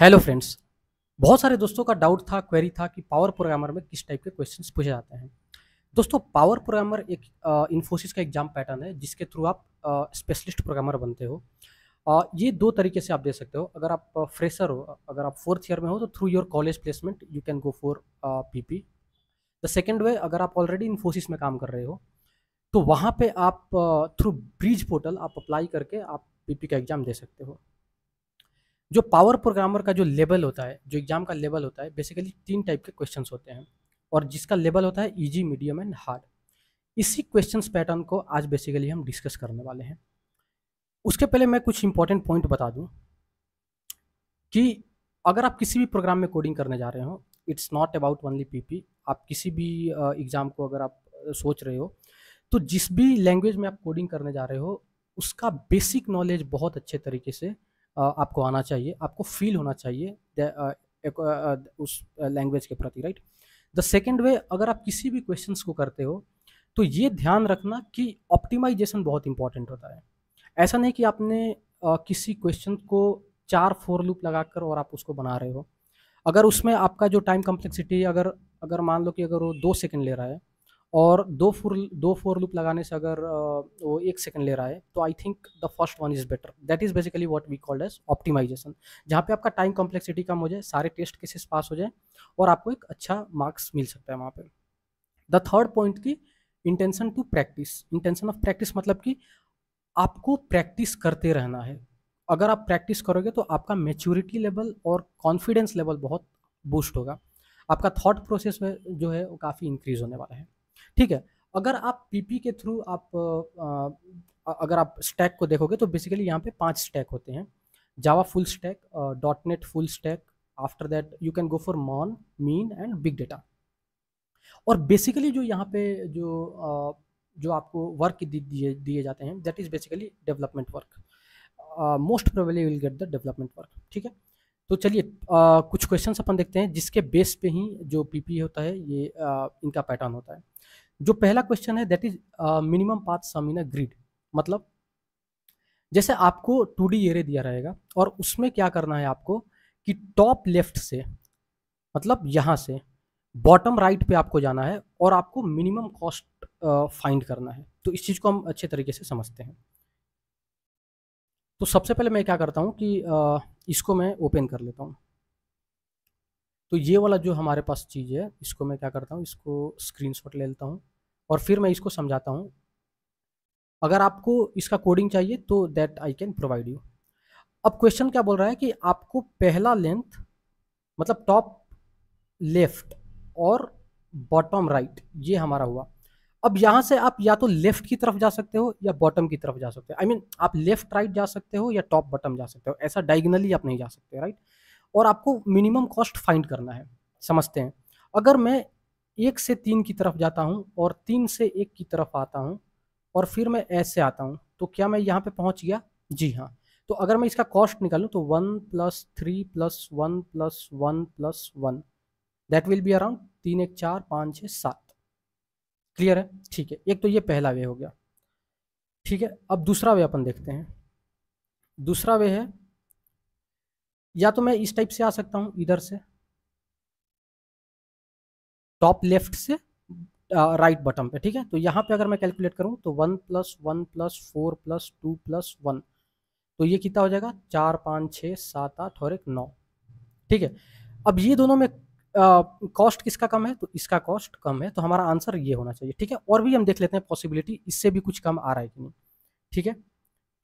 Hello friends बहुत सारे दोस्तों का डाउट था क्वेरी था कि पावर प्रोग्रामर में किस टाइप के क्वेश्चंस पूछे जाते हैं दोस्तों पावर प्रोग्रामर एक इन्फोसिस का एग्जाम पैटर्न है जिसके थ्रू आप स्पेशलिस्ट प्रोग्रामर बनते हो आ, ये दो तरीके से आप दे सकते हो अगर आप फ्रेशर हो अगर आप फोर्थ ईयर में हो तो through your college placement you can go for P P the second way अगर आप ऑलरेडी इन्फोसिस में काम कर रहे हो तो वहाँ पर आप थ्रू ब्रिज पोर्टल आप अप्लाई करके आप पी का एग्ज़ाम दे सकते हो जो पावर प्रोग्रामर का जो लेवल होता है जो एग्ज़ाम का लेवल होता है बेसिकली तीन टाइप के क्वेश्चन होते हैं और जिसका लेवल होता है ईजी मीडियम एंड हार्ड इसी क्वेश्चन पैटर्न को आज बेसिकली हम डिस्कस करने वाले हैं उसके पहले मैं कुछ इंपॉर्टेंट पॉइंट बता दूं कि अगर आप किसी भी प्रोग्राम में कोडिंग करने जा रहे हो it's not about only PP आप किसी भी एग्ज़ाम को अगर आप सोच रहे हो तो जिस भी लैंग्वेज में आप कोडिंग करने जा रहे हो उसका बेसिक नॉलेज बहुत अच्छे तरीके से आपको आना चाहिए आपको फील होना चाहिए उस लैंग्वेज के प्रति राइट द सेकेंड वे अगर आप किसी भी क्वेश्चन को करते हो तो ये ध्यान रखना कि ऑप्टिमाइजेशन बहुत इंपॉर्टेंट होता है ऐसा नहीं कि आपने किसी क्वेश्चन को चार फोर लूप लगाकर और आप उसको बना रहे हो अगर उसमें आपका जो टाइम कम्प्लेक्सिटी अगर अगर मान लो कि अगर वो दो सेकंड ले रहा है और दो फोर दो फोर लूप लगाने से अगर वो एक सेकंड ले रहा है तो I think the first one is better that is basically what we called as optimization जहाँ पे आपका टाइम कॉम्प्लेक्सिटी कम हो जाए सारे टेस्ट केसेस पास हो जाए और आपको एक अच्छा मार्क्स मिल सकता है वहाँ पे द थर्ड पॉइंट की intention to practice intention of practice मतलब कि आपको प्रैक्टिस करते रहना है अगर आप प्रैक्टिस करोगे तो आपका मेच्योरिटी लेवल और कॉन्फिडेंस लेवल बहुत बूस्ट होगा आपका थॉट प्रोसेस जो है वो काफ़ी इंक्रीज होने वाला है ठीक है अगर आप पीपी के थ्रू आप आ, अगर आप स्टैक को देखोगे तो बेसिकली यहाँ पे पांच स्टैक होते हैं Java full stack dot net full stack after that you can go for मॉन मीन एंड बिग डेटा और बेसिकली जो यहाँ पे जो आ, जो आपको वर्क दिए दिए जाते हैं that is basically development work most probably will get the development work ठीक है तो चलिए कुछ क्वेश्चन अपन देखते हैं जिसके बेस पे ही जो पीपी होता है ये आ, इनका पैटर्न होता है जो पहला क्वेश्चन है that is minimum path sum in a grid मतलब जैसे आपको टू डी एरे दिया रहेगा और उसमें क्या करना है आपको कि टॉप लेफ्ट से मतलब यहाँ से बॉटम राइट right पे आपको जाना है और आपको मिनिमम कॉस्ट फाइंड करना है तो इस चीज़ को हम अच्छे तरीके से समझते हैं तो सबसे पहले मैं क्या करता हूँ कि uh, इसको मैं ओपन कर लेता हूँ तो ये वाला जो हमारे पास चीज़ है इसको मैं क्या करता हूँ इसको स्क्रीनशॉट ले लेता हूँ और फिर मैं इसको समझाता हूँ अगर आपको इसका कोडिंग चाहिए तो that I can provide you अब क्वेश्चन क्या बोल रहा है कि आपको पहला लेंथ मतलब टॉप लेफ्ट और बॉटम राइट ये हमारा हुआ अब यहाँ से आप या तो लेफ्ट की तरफ जा सकते हो या बॉटम की तरफ जा सकते हो आई मीन आप लेफ्ट राइट जा सकते हो या टॉप बॉटम जा सकते हो ऐसा डाइगनली आप नहीं जा सकते राइट right? और आपको मिनिमम कॉस्ट फाइंड करना है समझते हैं अगर मैं एक से तीन की तरफ जाता हूँ और तीन से एक की तरफ आता हूँ और फिर मैं ऐसे आता हूँ तो क्या मैं यहाँ पे पहुँच गया जी हाँ तो अगर मैं इसका कॉस्ट निकालूँ तो one plus three plus one plus one plus one that will be around तीन एक चार पाँच छः सात क्लियर है ठीक है एक तो ये पहला वे हो गया ठीक है अब दूसरा वे अपन देखते हैं दूसरा वे है या तो मैं इस टाइप से आ सकता हूँ इधर से टॉप लेफ्ट से राइट बटन पे ठीक है तो यहाँ पे अगर मैं कैलकुलेट करूँ तो one plus one plus four plus two plus one तो ये कितना हो जाएगा चार पाँच छः सात आठ और एक नौ ठीक है अब ये दोनों में कॉस्ट किसका कम है तो इसका कॉस्ट कम है तो हमारा आंसर ये होना चाहिए ठीक है और भी हम देख लेते हैं पॉसिबिलिटी इससे भी कुछ कम आ रहा है कि नहीं ठीक है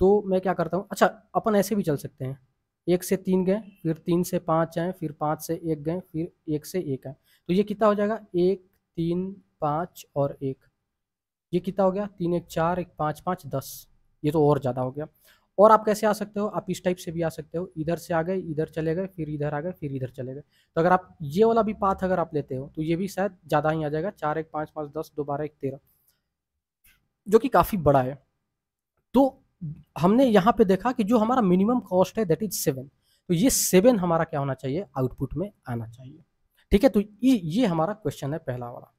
तो मैं क्या करता हूँ अच्छा अपन ऐसे भी चल सकते हैं एक से तीन गए फिर तीन से पाँच आए फिर पाँच से एक गए फिर एक से एक आए तो ये कितना हो जाएगा एक तीन पाँच और एक ये कितना हो गया तीन एक चार एक पाँच पाँच दस ये तो और ज़्यादा हो गया और आप कैसे आ सकते हो आप इस टाइप से भी आ सकते हो इधर से आ गए इधर चले गए फिर इधर आ गए फिर इधर चले गए तो अगर आप ये वाला भी पाथ अगर आप लेते हो तो ये भी शायद ज़्यादा ही आ जाएगा चार एक पाँच पाँच दस दो बारह एक तेरह जो कि काफ़ी बड़ा है तो हमने यहाँ पे देखा कि जो हमारा मिनिमम कॉस्ट है दैट इज सेवन तो ये सेवन हमारा क्या होना चाहिए आउटपुट में आना चाहिए ठीक है तो ये ये हमारा क्वेश्चन है पहला वाला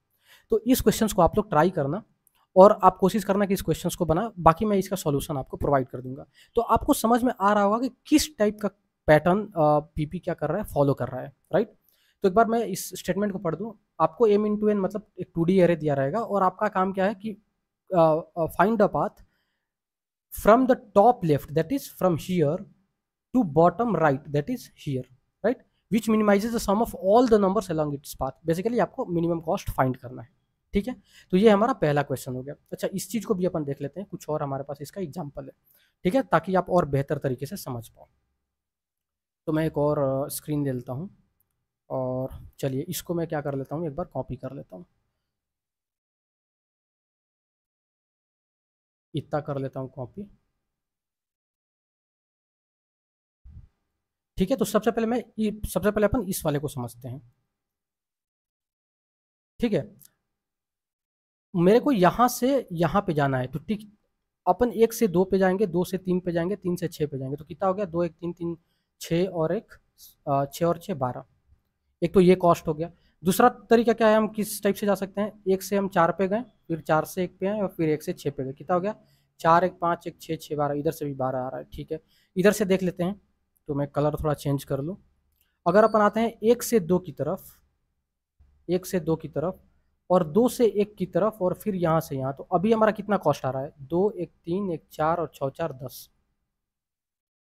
तो इस क्वेश्चन को आप लोग ट्राई करना और आप कोशिश करना कि इस क्वेश्चन को बना बाकी मैं इसका सॉल्यूशन आपको प्रोवाइड कर दूंगा तो आपको समझ में आ रहा होगा कि किस टाइप का पैटर्न पीपी क्या कर रहा है फॉलो कर रहा है राइट तो एक बार मैं इस स्टेटमेंट को पढ़ दूं आपको एम इन टू एन मतलब एक टू डी एरे दिया रहेगा और आपका काम क्या है कि find a path from the top left that is from here to bottom right that is here right which minimizes the sum of all the numbers along its path basically आपको minimum cost find करना है ठीक है तो ये हमारा पहला question हो गया अच्छा इस चीज़ को भी अपन देख लेते हैं कुछ और हमारे पास इसका example है ठीक है ताकि आप और बेहतर तरीके से समझ पाओ तो मैं एक और स्क्रीन दे लेता हूँ और चलिए इसको मैं क्या कर लेता हूँ एक बार कॉपी कर लेता हूँ इतना कर लेता हूँ कॉपी ठीक है तो सबसे पहले मैं सबसे पहले अपन इस वाले को समझते हैं ठीक है मेरे को यहां से यहां पे जाना है तो ठीक अपन एक से दो पे जाएंगे दो से तीन पे जाएंगे तीन से छह पे जाएंगे तो कितना हो गया दो एक तीन तीन छ और एक छ और छ बारह एक तो ये कॉस्ट हो गया दूसरा तरीका क्या है हम किस टाइप से जा सकते हैं एक से हम चार पे गए फिर चार से एक पे आए और फिर एक से छः पे गए कितना हो गया चार एक पाँच एक छः छः बारह इधर से भी बारह आ रहा है ठीक है इधर से देख लेते हैं तो मैं कलर थोड़ा चेंज कर लूँ अगर अपन आते हैं एक से दो की तरफ एक से दो की तरफ और दो से एक की तरफ और फिर यहाँ से यहाँ तो अभी हमारा कितना कॉस्ट आ रहा है दो एक तीन एक चार और छः चार दस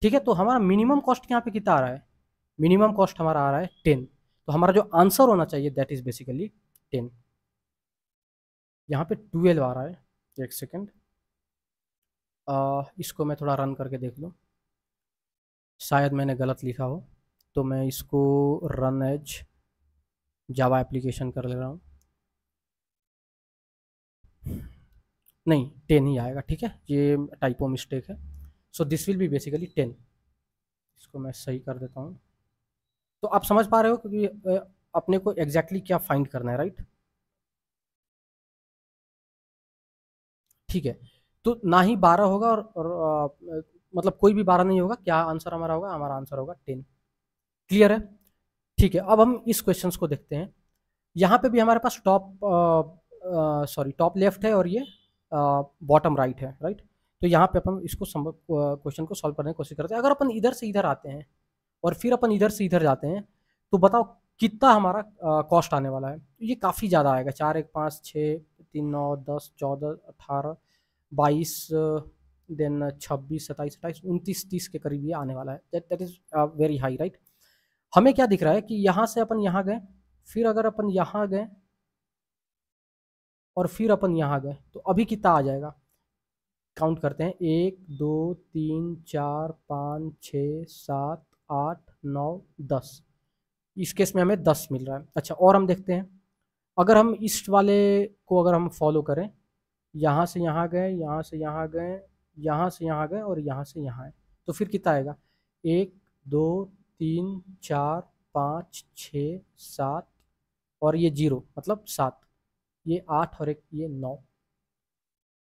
ठीक है तो हमारा मिनिमम कॉस्ट यहाँ पे कितना आ रहा है मिनिमम कॉस्ट हमारा आ रहा है टेन तो हमारा जो आंसर होना चाहिए दैट इज़ बेसिकली टेन यहाँ पे ट्वेल्व आ रहा है एक सेकेंड इसको मैं थोड़ा रन करके देख लूँ शायद मैंने गलत लिखा हो तो मैं इसको रन एज जावा एप्लीकेशन कर ले रहा हूँ नहीं टेन ही आएगा ठीक है ये टाइपो मिस्टेक है so this will be basically ten इसको मैं सही कर देता हूँ तो आप समझ पा रहे हो क्योंकि अपने को एग्जैक्टली exactly क्या फाइंड करना है राइट ठीक है तो ना ही बारह होगा और, और आ, मतलब कोई भी बारह नहीं होगा क्या आंसर हमारा होगा हमारा आंसर होगा टेन क्लियर है ठीक है अब हम इस क्वेश्चन को देखते हैं यहाँ पे भी हमारे पास टॉप सॉरी टॉप लेफ्ट है और ये बॉटम राइट right है राइट right? तो यहाँ पे अपन इसको क्वेश्चन को सॉल्व करने की कोशिश करते हैं अगर अपन इधर से इधर आते हैं और फिर अपन इधर से इधर जाते हैं तो बताओ कितना हमारा कॉस्ट आने वाला है ये काफ़ी ज़्यादा आएगा चार एक पाँच छः तीन नौ दस चौदह अठारह बाईस देन छब्बीस सत्ताईस अट्ठाईस उनतीस तीस के करीब ये आने वाला है that is very high right हमें क्या दिख रहा है कि यहाँ से अपन यहाँ गए फिर अगर अपन यहाँ गए और फिर अपन यहाँ गए तो अभी कितना आ जाएगा काउंट करते हैं एक दो तीन चार पाँच छ सात आठ नौ दस इस केस में हमें दस मिल रहा है अच्छा और हम देखते हैं अगर हम ईस्ट वाले को अगर हम फॉलो करें यहाँ से यहाँ गए यहाँ से यहाँ गए यहाँ से यहाँ गए और यहाँ से यहाँ आए तो फिर कितना आएगा एक दो तीन चार पाँच छ सात और ये जीरो मतलब सात ये आठ और एक ये नौ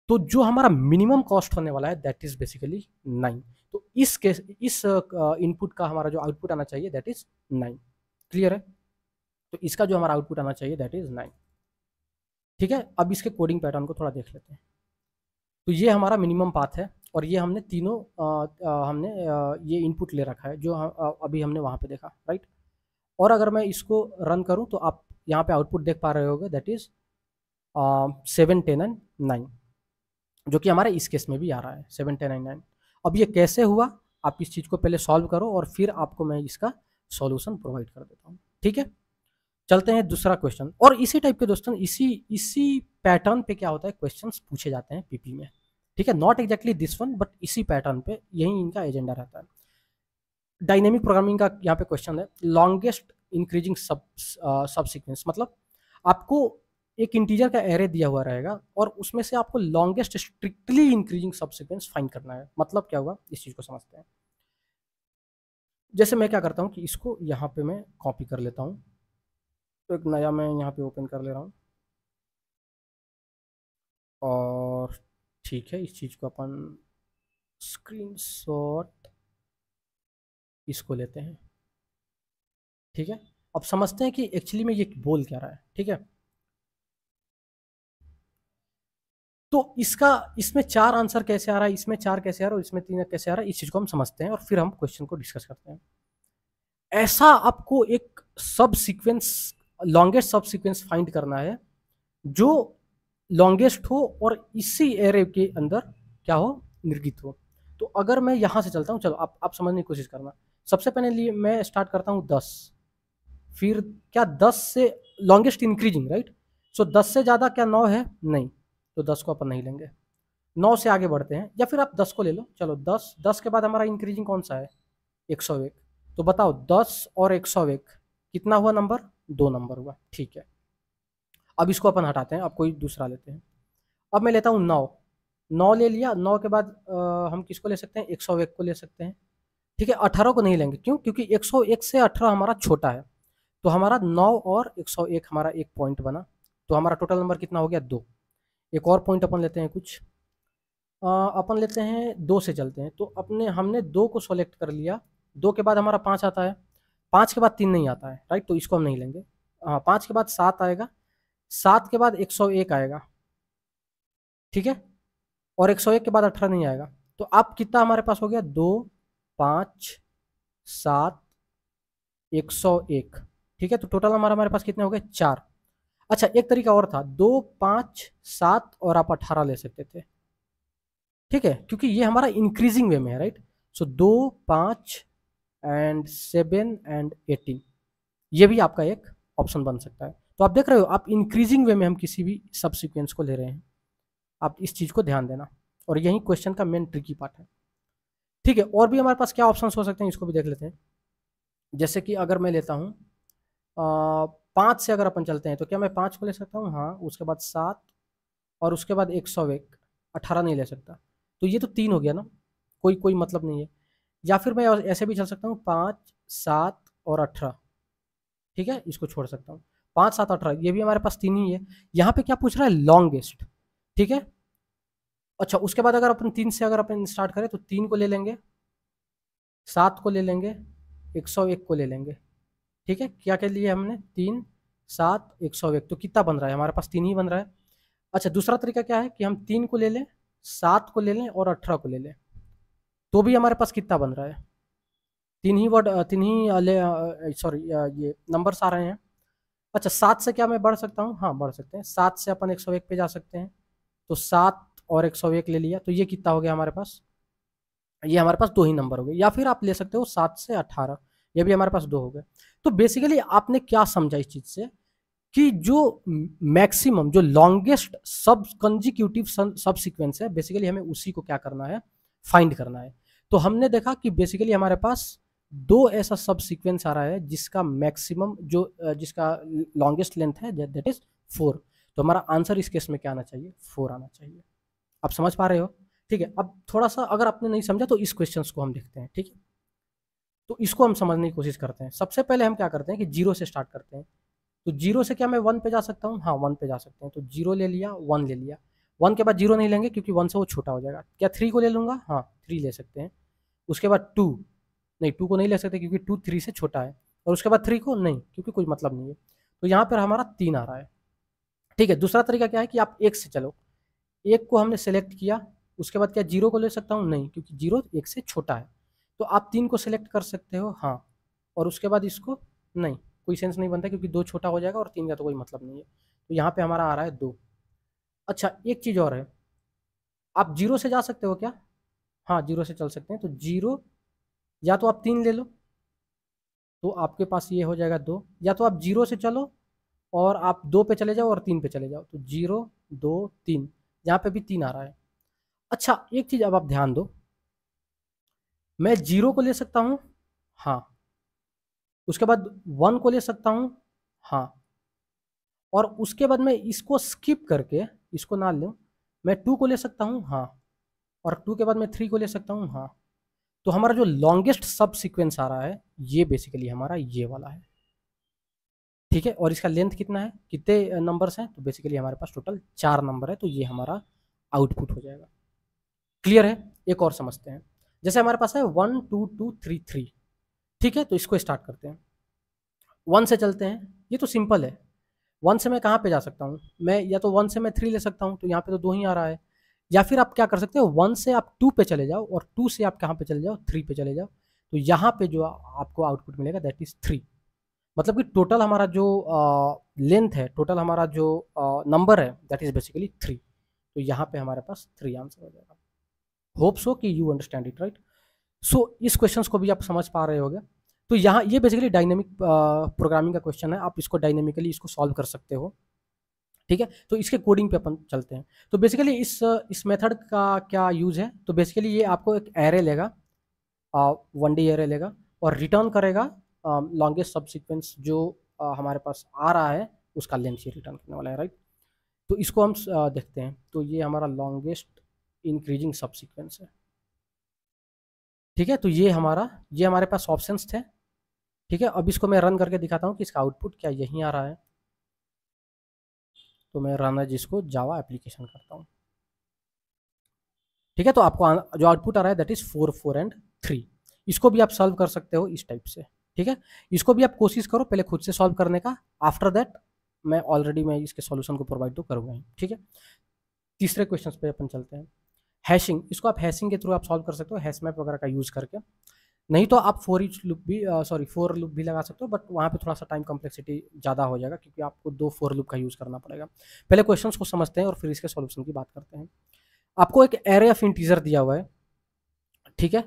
तो जो हमारा मिनिमम कॉस्ट होने वाला है दैट इज़ बेसिकली नाइन तो इस केस इस इनपुट का हमारा जो आउटपुट आना चाहिए दैट इज नाइन क्लियर है तो इसका जो हमारा आउटपुट आना चाहिए दैट इज नाइन ठीक है अब इसके कोडिंग पैटर्न को थोड़ा देख लेते हैं तो ये हमारा मिनिमम पाथ है और ये हमने तीनों आ, आ, हमने आ, ये इनपुट ले रखा है जो हम, आ, अभी हमने वहाँ पे देखा राइट और अगर मैं इसको रन करूँ तो आप यहाँ पे आउटपुट देख पा रहे होगे that is seven ten and nine जो कि हमारे इस केस में भी आ रहा है सेवन टेन एंड नाइन अब ये कैसे हुआ आप इस चीज़ को पहले सॉल्व करो और फिर आपको मैं इसका सॉल्यूशन प्रोवाइड कर देता हूँ ठीक है चलते हैं दूसरा क्वेश्चन और इसी टाइप के दोस्तों इसी इसी पैटर्न पे क्या होता है क्वेश्चन पूछे जाते हैं पीपी में ठीक है not exactly this one but इसी पैटर्न पे यही इनका एजेंडा रहता है डायनेमिक प्रोग्रामिंग का यहाँ पे क्वेश्चन है लॉन्गेस्ट इंक्रीजिंग सब सब सिक्वेंस मतलब आपको एक इंटीजर का एरे दिया हुआ रहेगा और उसमें से आपको longest strictly increasing subsequence find करना है मतलब क्या हुआ इस चीज़ को समझते हैं जैसे मैं क्या करता हूँ कि इसको यहाँ पे मैं कॉपी कर लेता हूँ तो एक नया मैं यहाँ पे ओपन कर ले रहा हूँ और ठीक है इस चीज़ को अपन शॉट इसको लेते हैं ठीक है अब समझते हैं कि एक्चुअली में ये बोल क्या रहा है ठीक है तो इसका इसमें चार आंसर कैसे आ रहा है इसमें चार कैसे आ रहा है इसमें तीन कैसे आ रहा है इस चीज़ को हम समझते हैं और फिर हम क्वेश्चन को डिस्कस करते हैं ऐसा आपको एक subsequence longest subsequence find करना है जो लॉन्गेस्ट हो और इसी एरे के अंदर क्या हो निर्गित हो तो अगर मैं यहाँ से चलता हूँ चलो आप आप समझने की कोशिश करना सबसे पहले लिए मैं स्टार्ट करता हूँ दस फिर क्या दस से लॉन्गेस्ट इंक्रीजिंग राइट सो दस से ज़्यादा क्या नौ है नहीं तो दस को अपन नहीं लेंगे नौ से आगे बढ़ते हैं या फिर आप दस को ले लो चलो दस दस के बाद हमारा इंक्रीजिंग कौन सा है एक सौ एक तो बताओ दस और एक सौ एक कितना हुआ नंबर दो नंबर हुआ ठीक है अब इसको अपन हटाते हैं अब कोई दूसरा लेते हैं अब मैं लेता हूँ नौ नौ ले लिया नौ के बाद आ, हम किसको ले सकते हैं एक सौ एक को ले सकते हैं ठीक है अठारह को नहीं लेंगे क्यों क्योंकि एक सौ एक से अठारह हमारा छोटा है तो हमारा नौ और एक सौ एक हमारा एक पॉइंट बना तो हमारा टोटल नंबर कितना हो गया दो एक और पॉइंट अपन लेते हैं कुछ आ, अपन लेते हैं दो से चलते हैं तो अपने हमने दो को सेलेक्ट कर लिया दो के बाद हमारा पाँच आता है पाँच के बाद तीन नहीं आता है राइट तो इसको हम नहीं लेंगे हाँ पाँच के बाद सात आएगा सात के बाद एक सौ एक आएगा ठीक है और एक सौ एक के बाद अठारह नहीं आएगा तो आप कितना हमारे पास हो गया दो पाँच सात एक सौ एक ठीक है तो टोटल हमारा हमारे पास कितने हो गए चार अच्छा एक तरीका और था दो पाँच सात और आप अठारह ले सकते थे ठीक है क्योंकि ये हमारा इंक्रीजिंग वे में है राइट सो दो पाँच एंड सेवन एंड एटीन ये भी आपका एक ऑप्शन बन सकता है तो आप देख रहे हो आप इंक्रीजिंग वे में हम किसी भी सब सिक्वेंस को ले रहे हैं आप इस चीज़ को ध्यान देना और यही क्वेश्चन का मेन ट्रिकी पार्ट है ठीक है और भी हमारे पास क्या ऑप्शन हो सकते हैं इसको भी देख लेते हैं जैसे कि अगर मैं लेता हूँ पाँच से अगर अपन चलते हैं तो क्या मैं पाँच को ले सकता हूँ हाँ उसके बाद सात और उसके बाद एक सौ एक अठारह नहीं ले सकता तो ये तो तीन हो गया ना कोई कोई मतलब नहीं है या फिर मैं ऐसे भी चल सकता हूँ पाँच सात और अठारह ठीक है इसको छोड़ सकता हूँ पाँच सात अठारह ये भी हमारे पास तीन ही है यहाँ पे क्या पूछ रहा है लॉन्गेस्ट ठीक है अच्छा उसके बाद अगर अपन तीन से अगर अपन स्टार्ट करें तो तीन को ले लेंगे सात को ले लेंगे एक सौ एक को ले लेंगे ठीक है क्या कह लिए हमने तीन सात एक सौ एक तो कितना बन रहा है हमारे पास तीन ही बन रहा है अच्छा दूसरा तरीका क्या है कि हम तीन को ले लें सात को ले लें और अठारह को ले लें तो भी हमारे पास कितना बन रहा है तीन ही वर्ड तीन ही सॉरी ये नंबर्स आ रहे हैं अच्छा सात से क्या मैं बढ़ सकता हूँ हाँ बढ़ सकते हैं सात से अपन एक सौ एक पे जा सकते हैं तो सात और एक सौ एक ले लिया तो ये कितना हो गया हमारे पास ये हमारे पास दो ही नंबर हो गए या फिर आप ले सकते हो सात से अठारह ये भी हमारे पास दो हो गए तो बेसिकली आपने क्या समझा इस चीज़ से कि जो मैक्सिमम जो लॉन्गेस्ट सब कंजिक्यूटिव सब सिक्वेंस है बेसिकली हमें उसी को क्या करना है फाइंड करना है तो हमने देखा कि बेसिकली हमारे पास दो ऐसा सब सिक्वेंस आ रहा है जिसका मैक्सिमम जो जिसका लॉन्गेस्ट लेंथ है दैट इज फोर तो हमारा आंसर इस केस में क्या आना चाहिए फोर आना चाहिए आप समझ पा रहे हो ठीक है अब थोड़ा सा अगर आपने नहीं समझा तो इस क्वेश्चन को हम देखते हैं ठीक है तो इसको हम समझने की कोशिश करते हैं सबसे पहले हम क्या करते हैं कि जीरो से स्टार्ट करते हैं तो जीरो से क्या मैं वन पे जा सकता हूँ हाँ वन पे जा सकते हैं तो जीरो ले लिया वन ले लिया वन के बाद जीरो नहीं लेंगे क्योंकि वन से वो छोटा हो जाएगा क्या थ्री को ले लूँगा हाँ थ्री ले सकते हैं उसके बाद टू नहीं टू को नहीं ले सकते क्योंकि टू थ्री से छोटा है और उसके बाद थ्री को नहीं क्योंकि कोई मतलब नहीं है तो यहाँ पर हमारा तीन आ रहा है ठीक है दूसरा तरीका क्या है कि आप एक से चलो एक को हमने सेलेक्ट किया उसके बाद क्या जीरो को ले सकता हूँ नहीं क्योंकि जीरो एक से छोटा है तो आप तीन को सिलेक्ट कर सकते हो हाँ और उसके बाद इसको नहीं कोई सेंस नहीं बनता क्योंकि दो छोटा हो जाएगा और तीन का तो कोई मतलब नहीं है तो यहाँ पे हमारा आ रहा है दो अच्छा एक चीज़ और है आप जीरो से जा सकते हो क्या हाँ जीरो से चल सकते हैं तो जीरो या तो आप तीन ले लो तो आपके पास ये हो जाएगा दो या तो आप जीरो से चलो और आप दो पे चले जाओ और तीन पे चले जाओ तो जीरो दो तीन यहाँ पे भी तीन आ रहा है अच्छा एक चीज़ अब आप ध्यान दो मैं जीरो को ले सकता हूँ हाँ उसके बाद वन को ले सकता हूँ हाँ और उसके बाद मैं इसको स्किप करके इसको ना लूँ मैं टू को ले सकता हूँ हाँ और टू के बाद मैं थ्री को ले सकता हूँ हाँ तो हमारा जो लॉन्गेस्ट सब सिक्वेंस आ रहा है ये बेसिकली हमारा ये वाला है ठीक है और इसका लेंथ कितना है कितने नंबर्स हैं तो बेसिकली हमारे पास टोटल चार नंबर है तो ये हमारा आउटपुट हो जाएगा क्लियर है एक और समझते हैं जैसे हमारे पास है one two two three three ठीक है तो इसको स्टार्ट करते हैं वन से चलते हैं ये तो सिंपल है वन से मैं कहाँ पे जा सकता हूँ मैं या तो वन से मैं थ्री ले सकता हूँ तो यहाँ पे तो दो ही आ रहा है या फिर आप क्या कर सकते हो वन से आप टू पे चले जाओ और टू से आप कहाँ पे चले जाओ थ्री पे चले जाओ तो यहाँ पे जो आपको आउटपुट मिलेगा दैट इज़ थ्री मतलब कि टोटल हमारा जो लेंथ है टोटल हमारा जो नंबर है दैट इज़ बेसिकली थ्री तो यहाँ पे हमारे पास थ्री आंसर हो जाएगा होप सो कि you understand it right so इस क्वेश्चन को भी आप समझ पा रहे होगे तो यहाँ ये बेसिकली डायनेमिक प्रोग्रामिंग का क्वेश्चन है आप इसको डायनेमिकली इसको सॉल्व कर सकते हो ठीक है तो इसके कोडिंग पे अपन चलते हैं तो बेसिकली इस इस मेथड का क्या यूज़ है तो बेसिकली ये आपको एक एरे लेगा वन डी एरे लेगा और रिटर्न करेगा लॉन्गेस्ट सब सिक्वेंस जो आ, हमारे पास आ रहा है उसका लेंथ ये रिटर्न करने वाला है राइट तो इसको हम आ, देखते हैं तो ये हमारा लॉन्गेस्ट इंक्रीजिंग सबसिक्वेंस है ठीक है तो ये हमारा ये हमारे पास ऑप्शन थे ठीक है अब इसको मैं रन करके दिखाता हूँ कि इसका आउटपुट क्या यही आ रहा है तो मैं रन है जिसको जावा एप्लीकेशन करता हूँ ठीक है तो आपको जो आउटपुट आ रहा है that is four four and three इसको भी आप सॉल्व कर सकते हो इस टाइप से ठीक है इसको भी आप कोशिश करो पहले खुद से सॉल्व करने का आफ्टर दैट मैं ऑलरेडी मैं इसके सॉल्यूशन को प्रोवाइड तो करूँगा ठीक है तीसरे क्वेश्चंस पे अपन चलते हैं हैशिंग इसको आप हैशिंग के थ्रू आप सॉल्व कर सकते हो हैश मैप वगैरह का यूज़ करके नहीं तो आप फोर इच लुप भी सॉरी फोर लुप भी लगा सकते हो बट वहाँ पे थोड़ा सा टाइम कम्प्लेक्सिटी ज़्यादा हो जाएगा क्योंकि आपको दो फोर लुप का यूज़ करना पड़ेगा पहले क्वेश्चन को समझते हैं और फिर इसके सॉल्यूशन की बात करते हैं आपको एक एरे ऑफ इंटीजर दिया हुआ है ठीक है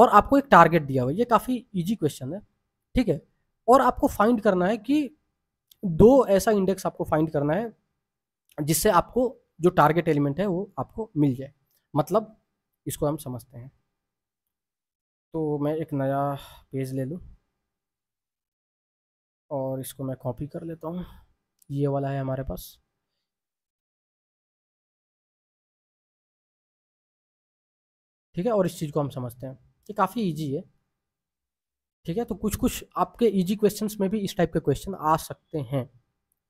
और आपको एक टारगेट दिया हुआ है ये काफ़ी ईजी क्वेश्चन है ठीक है और आपको फाइंड करना है कि दो ऐसा इंडेक्स आपको फाइंड करना है जिससे आपको जो टारगेट एलिमेंट है वो आपको मिल जाए मतलब इसको हम समझते हैं तो मैं एक नया पेज ले लूँ और इसको मैं कॉपी कर लेता हूँ ये वाला है हमारे पास ठीक है और इस चीज़ को हम समझते हैं ये काफ़ी इजी है ठीक है तो कुछ कुछ आपके इजी क्वेश्चंस में भी इस टाइप के क्वेश्चन आ सकते हैं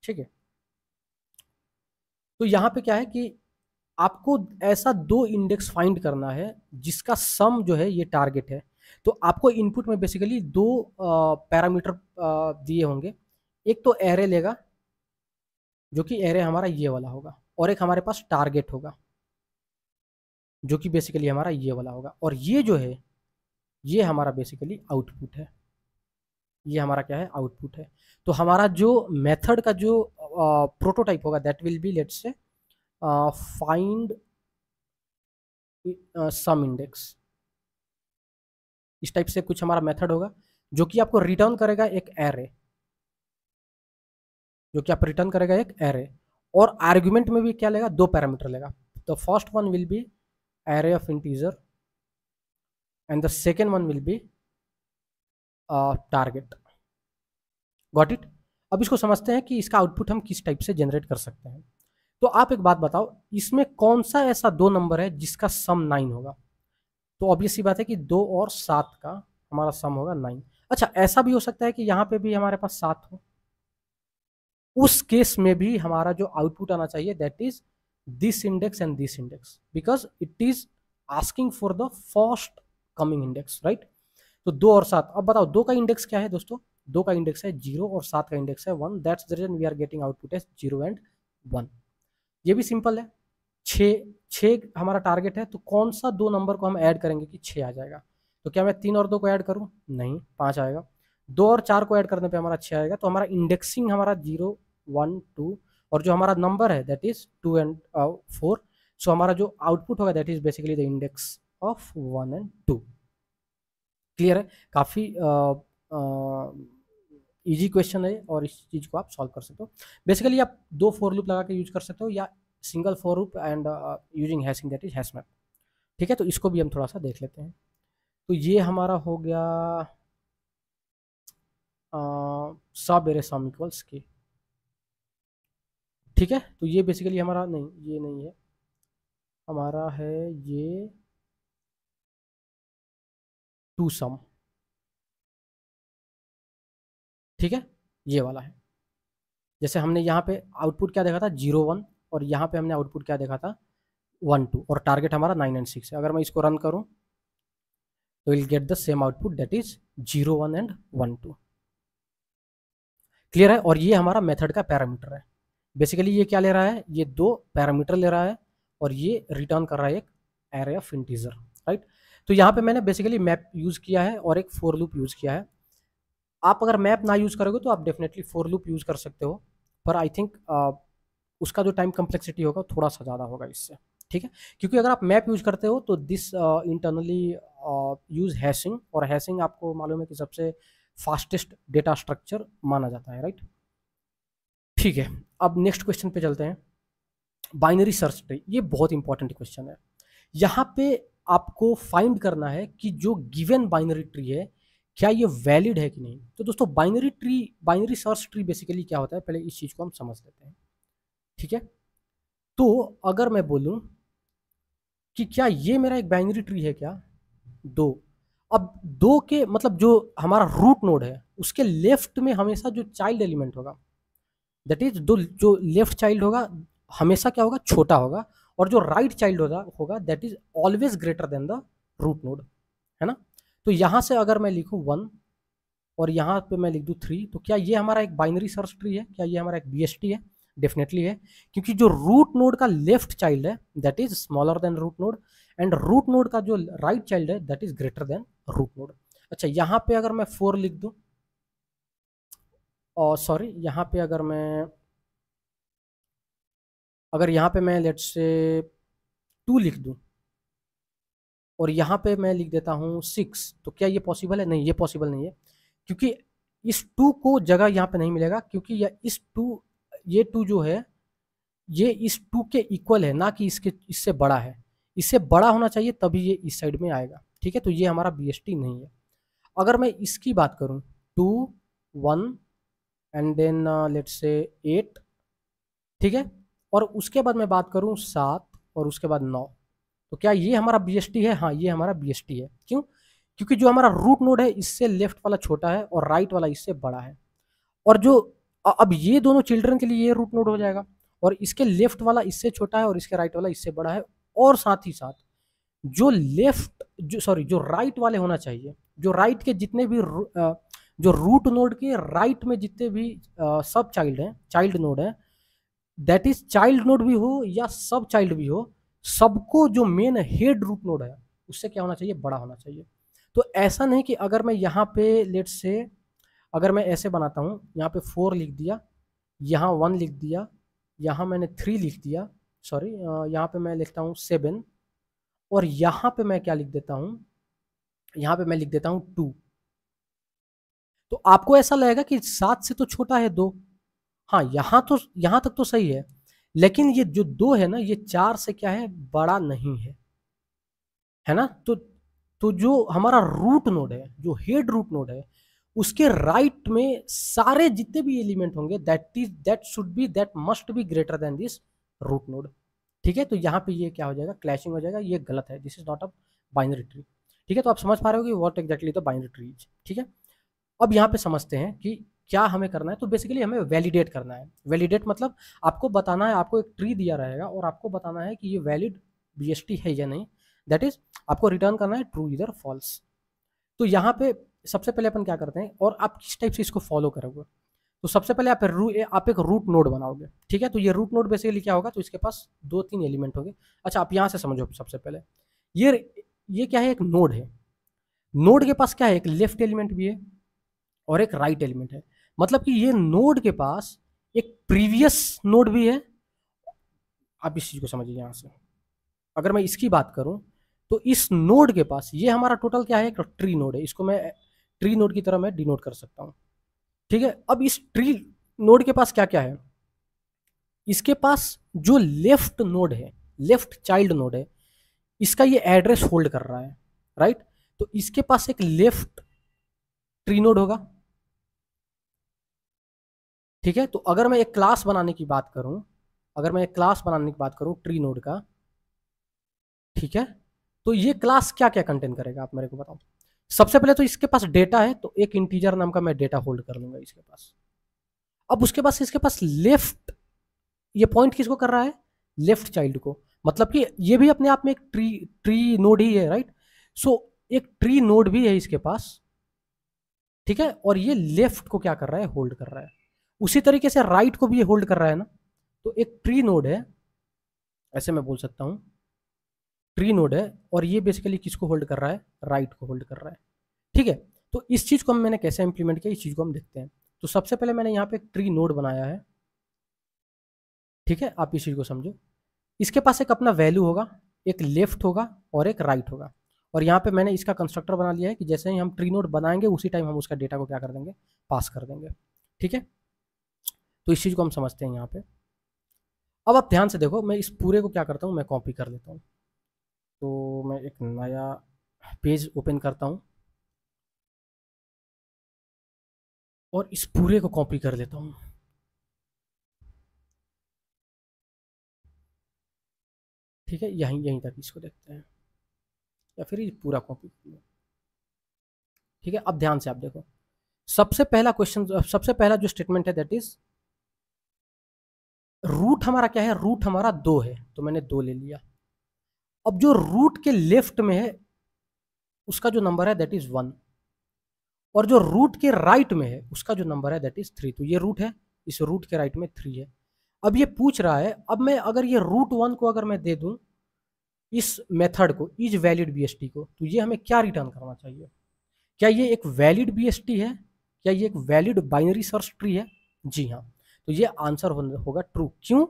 ठीक है तो यहाँ पे क्या है कि आपको ऐसा दो इंडेक्स फाइंड करना है जिसका सम जो है ये टारगेट है तो आपको इनपुट में बेसिकली दो पैरामीटर दिए होंगे एक तो एरे लेगा जो कि एरे हमारा ये वाला होगा और एक हमारे पास टारगेट होगा जो कि बेसिकली हमारा ये वाला होगा और ये जो है ये हमारा बेसिकली आउटपुट है ये हमारा क्या है आउटपुट है तो हमारा जो मेथड का जो प्रोटोटाइप होगा that will be let's say find some index इस टाइप से कुछ हमारा मेथड होगा जो कि आपको रिटर्न करेगा एक एरे जो कि आप रिटर्न करेगा एक एरे और आर्ग्यूमेंट में भी क्या लेगा दो पैरामीटर लेगा the first one will be array of integer and the second one will be target got it अब इसको समझते हैं कि इसका आउटपुट हम किस टाइप से जनरेट कर सकते हैं तो आप एक बात बताओ इसमें कौन सा ऐसा दो नंबर है जिसका सम नाइन होगा तो ऑब्वियस बात है कि दो और सात का हमारा सम होगा नाइन अच्छा ऐसा भी हो सकता है कि यहाँ पे भी हमारे पास सात हो उस केस में भी हमारा जो आउटपुट आना चाहिए that is this index and this index because it is asking for the first coming index right तो दो और सात अब बताओ दो का इंडेक्स क्या है दोस्तों दो का इंडेक्स है जीरो और सात का इंडेक्स है one that's the reason we are getting output as zero and one ये भी सिंपल है छ छः हमारा टारगेट है तो कौन सा दो नंबर को हम ऐड करेंगे कि छः आ जाएगा तो क्या मैं तीन और दो को ऐड करूं नहीं पाँच आएगा दो और चार को ऐड करने पे हमारा छः आएगा तो हमारा इंडेक्सिंग हमारा जीरो वन टू और जो हमारा नंबर है that is two and four so हमारा जो आउटपुट होगा that is basically the index of one and two clear है काफ़ी uh, uh, ईजी क्वेश्चन है और इस चीज़ को आप सॉल्व कर सकते हो बेसिकली आप दो फोर लूप लगा के यूज कर सकते हो या single for loop and using hashing that is map ठीक है तो इसको भी हम थोड़ा सा देख लेते हैं तो ये हमारा हो गया सब एरे सम इक्वल्स के ठीक है तो ये बेसिकली हमारा नहीं ये नहीं है हमारा है ये टू सम ठीक है ये वाला है जैसे हमने यहाँ पे आउटपुट क्या देखा था जीरो वन और यहाँ पे हमने आउटपुट क्या देखा था वन टू और टारगेट हमारा नाइन एंड सिक्स है अगर मैं इसको रन करूँ तो will get the same output that is zero one and one two clear है और ये हमारा मेथड का पैरामीटर है बेसिकली ये क्या ले रहा है ये दो पैरामीटर ले रहा है और ये रिटर्न कर रहा है एक एरे ऑफ इंटीजर राइट तो यहाँ पे मैंने बेसिकली मैप यूज़ किया है और एक फोर लूप यूज़ किया है आप अगर मैप ना यूज़ करोगे तो आप डेफिनेटली फोर लूप यूज़ कर सकते हो पर आई थिंक उसका जो टाइम कम्प्लेक्सिटी होगा थोड़ा सा ज़्यादा होगा इससे ठीक है क्योंकि अगर आप मैप यूज़ करते हो तो दिस इंटरनली यूज़ हैशिंग और हैशिंग आपको मालूम है कि सबसे फास्टेस्ट डेटा स्ट्रक्चर माना जाता है राइट ठीक है अब नेक्स्ट क्वेश्चन पे चलते हैं बाइनरी सर्च ट्री ये बहुत इंपॉर्टेंट क्वेश्चन है यहाँ पे आपको फाइंड करना है कि जो गिवन बाइनरी ट्री है क्या ये वैलिड है कि नहीं तो दोस्तों binary tree binary search tree basically क्या होता है पहले इस चीज़ को हम समझ लेते हैं ठीक है तो अगर मैं बोलूँ कि क्या ये मेरा एक बाइनरी ट्री है क्या दो अब दो के मतलब जो हमारा रूट नोड है उसके लेफ्ट में हमेशा जो चाइल्ड एलिमेंट होगा दैट इज दो जो लेफ्ट चाइल्ड होगा हमेशा क्या होगा छोटा होगा और जो राइट चाइल्ड होगा होगा that is always greater than the root node है ना तो यहाँ से अगर मैं लिखूँ वन और यहाँ पे मैं लिख दूँ थ्री तो क्या ये हमारा एक बाइनरी सर्च ट्री है क्या ये हमारा एक बी है डेफिनेटली है क्योंकि जो रूट नोड का लेफ्ट चाइल्ड है that is smaller than root node and root node का जो राइट right चाइल्ड है that is greater than root node अच्छा यहाँ पे अगर मैं फोर लिख दूँ और सॉरी यहाँ पे अगर मैं अगर यहाँ पे मैं लेट से टू लिख दूँ और यहाँ पे मैं लिख देता हूँ सिक्स तो क्या ये पॉसिबल है नहीं ये पॉसिबल नहीं है क्योंकि इस टू को जगह यहाँ पे नहीं मिलेगा क्योंकि यह इस टू ये टू जो है ये इस टू के इक्वल है ना कि इसके इससे बड़ा है इससे बड़ा होना चाहिए तभी ये इस साइड में आएगा ठीक है तो ये हमारा बी नहीं है अगर मैं इसकी बात करूँ two one and then let's say eight ठीक है और उसके बाद मैं बात करूँ सात और उसके बाद नौ तो क्या ये हमारा बी है हाँ ये हमारा बी है क्यों क्योंकि जो हमारा रूट नोड है इससे लेफ्ट वाला छोटा है और राइट वाला इससे बड़ा है और जो अब ये दोनों चिल्ड्रन के लिए ये रूट नोड हो जाएगा और इसके लेफ्ट वाला इससे छोटा है और इसके राइट वाला इससे बड़ा है और साथ ही साथ जो लेफ्ट जो सॉरी जो राइट वाले होना चाहिए जो राइट के जितने भी जो रूट नोड के राइट में जितने भी सब चाइल्ड हैं चाइल्ड नोड हैं दैट इज चाइल्ड नोड भी हो या सब चाइल्ड भी हो सबको जो मेन हेड रूट नोड है उससे क्या होना चाहिए बड़ा होना चाहिए तो ऐसा नहीं कि अगर मैं यहाँ पे लेट से अगर मैं ऐसे बनाता हूँ यहाँ पे फोर लिख दिया यहाँ वन लिख दिया यहाँ मैंने थ्री लिख दिया सॉरी यहाँ पे मैं लिखता हूँ सेवन और यहाँ पे मैं क्या लिख देता हूँ यहाँ पे मैं लिख देता हूँ टू तो आपको ऐसा लगेगा कि सात से तो छोटा है दो हाँ यहाँ तो यहाँ तक तो सही है लेकिन ये जो दो है ना ये चार से क्या है बड़ा नहीं है है ना तो तो जो हमारा रूट नोड है जो हेड रूट नोड है उसके राइट right में सारे जितने भी एलिमेंट होंगे that is that should be that must be greater than this root node ठीक है तो यहाँ पे ये क्या हो जाएगा क्लैशिंग हो जाएगा ये गलत है this is not a binary tree ठीक है तो आप समझ पा रहे हो कि what exactly the binary tree ठीक है अब यहाँ पे समझते हैं कि क्या हमें करना है तो बेसिकली हमें वैलिडेट करना है वैलिडेट मतलब आपको बताना है आपको एक ट्री दिया रहेगा और आपको बताना है कि ये वैलिड बी है या नहीं दैट इज आपको रिटर्न करना है ट्रू इधर फॉल्स तो यहाँ पे सबसे पहले अपन क्या करते हैं और आप किस टाइप से इसको फॉलो करोगे तो सबसे पहले आप रू आप एक रूट नोड बनाओगे ठीक है तो ये रूट नोड बेसिकली क्या होगा तो इसके पास दो तीन एलिमेंट होंगे अच्छा आप यहाँ से समझो सबसे पहले ये ये क्या है एक नोड है नोड के पास क्या है एक लेफ्ट एलिमेंट भी है और एक राइट right एलिमेंट है मतलब कि ये नोड के पास एक प्रीवियस नोड भी है आप इस चीज़ को समझिए यहाँ से अगर मैं इसकी बात करूँ तो इस नोड के पास ये हमारा टोटल क्या है एक ट्री नोड है इसको मैं ट्री नोड की तरह मैं डिनोट कर सकता हूँ ठीक है अब इस ट्री नोड के पास क्या क्या है इसके पास जो लेफ्ट नोड है लेफ्ट चाइल्ड नोड है इसका ये एड्रेस होल्ड कर रहा है राइट तो इसके पास एक लेफ्ट ट्री नोड होगा ठीक है तो अगर मैं एक क्लास बनाने की बात करूं अगर मैं एक क्लास बनाने की बात करूं ट्री नोड का ठीक है तो ये क्लास क्या क्या कंटेन करेगा आप मेरे को बताओ सबसे पहले तो इसके पास डेटा है तो एक इंटीजर नाम का मैं डेटा होल्ड कर लूंगा इसके पास अब उसके पास इसके पास लेफ्ट ये पॉइंट किसको कर रहा है लेफ्ट चाइल्ड को मतलब कि ये भी अपने आप में एक ट्री ट्री नोड ही है राइट सो so, एक ट्री नोड भी है इसके पास ठीक है और ये लेफ्ट को क्या कर रहा है होल्ड कर रहा है उसी तरीके से राइट को भी ये होल्ड कर रहा है ना तो एक ट्री नोड है ऐसे मैं बोल सकता हूँ ट्री नोड है और ये बेसिकली किसको होल्ड कर रहा है राइट को होल्ड कर रहा है ठीक है तो इस चीज़ को हम मैंने कैसे इंप्लीमेंट किया इस चीज़ को हम देखते हैं तो सबसे पहले मैंने यहाँ पे एक ट्री नोड बनाया है ठीक है आप इस चीज़ को समझो इसके पास एक अपना वैल्यू होगा एक लेफ्ट होगा और एक राइट right होगा और यहाँ पे मैंने इसका कंस्ट्रक्टर बना लिया है कि जैसे ही हम ट्री नोड बनाएंगे उसी टाइम हम उसका डेटा को क्या कर देंगे पास कर देंगे ठीक है तो इस चीज़ को हम समझते हैं यहाँ पे अब आप ध्यान से देखो मैं इस पूरे को क्या करता हूँ मैं कॉपी कर लेता हूँ तो मैं एक नया पेज ओपन करता हूँ और इस पूरे को कॉपी कर लेता हूँ ठीक है यहीं यहीं तक इसको देखते हैं या फिर पूरा कॉपी ठीक है अब ध्यान से आप देखो सबसे पहला क्वेश्चन सबसे पहला जो स्टेटमेंट है दैट इज रूट हमारा क्या है रूट हमारा दो है तो मैंने दो ले लिया अब जो रूट के लेफ्ट में है उसका जो नंबर है दैट इज वन और जो रूट के राइट में है उसका जो नंबर है दैट इज थ्री तो ये रूट है इस रूट के राइट में थ्री है अब ये पूछ रहा है अब मैं अगर ये रूट वन को अगर मैं दे दूं इस मेथड को इज वैलिड बी को तो ये हमें क्या रिटर्न करना चाहिए क्या ये एक वैलिड बी है क्या ये एक वैलिड बाइनरी सर्च ट्री है जी हाँ तो ये आंसर होगा ट्रू क्यों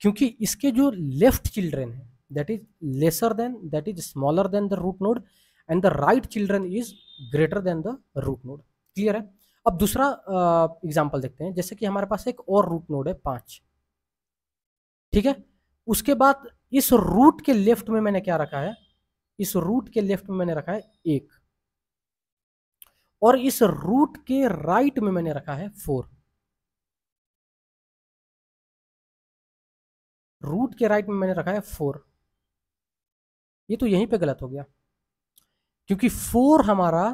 क्योंकि इसके जो लेफ्ट चिल्ड्रेन है that is lesser than that is smaller than the root node and the right children is greater than the root node clear है अब दूसरा एग्जाम्पल देखते हैं जैसे कि हमारे पास एक और रूट नोड है पांच ठीक है उसके बाद इस रूट के लेफ्ट में मैंने क्या रखा है इस रूट के लेफ्ट में मैंने रखा है एक और इस रूट के राइट में मैंने रखा है फोर रूट के राइट में मैंने रखा है फोर ये तो यहीं पे गलत हो गया क्योंकि फोर हमारा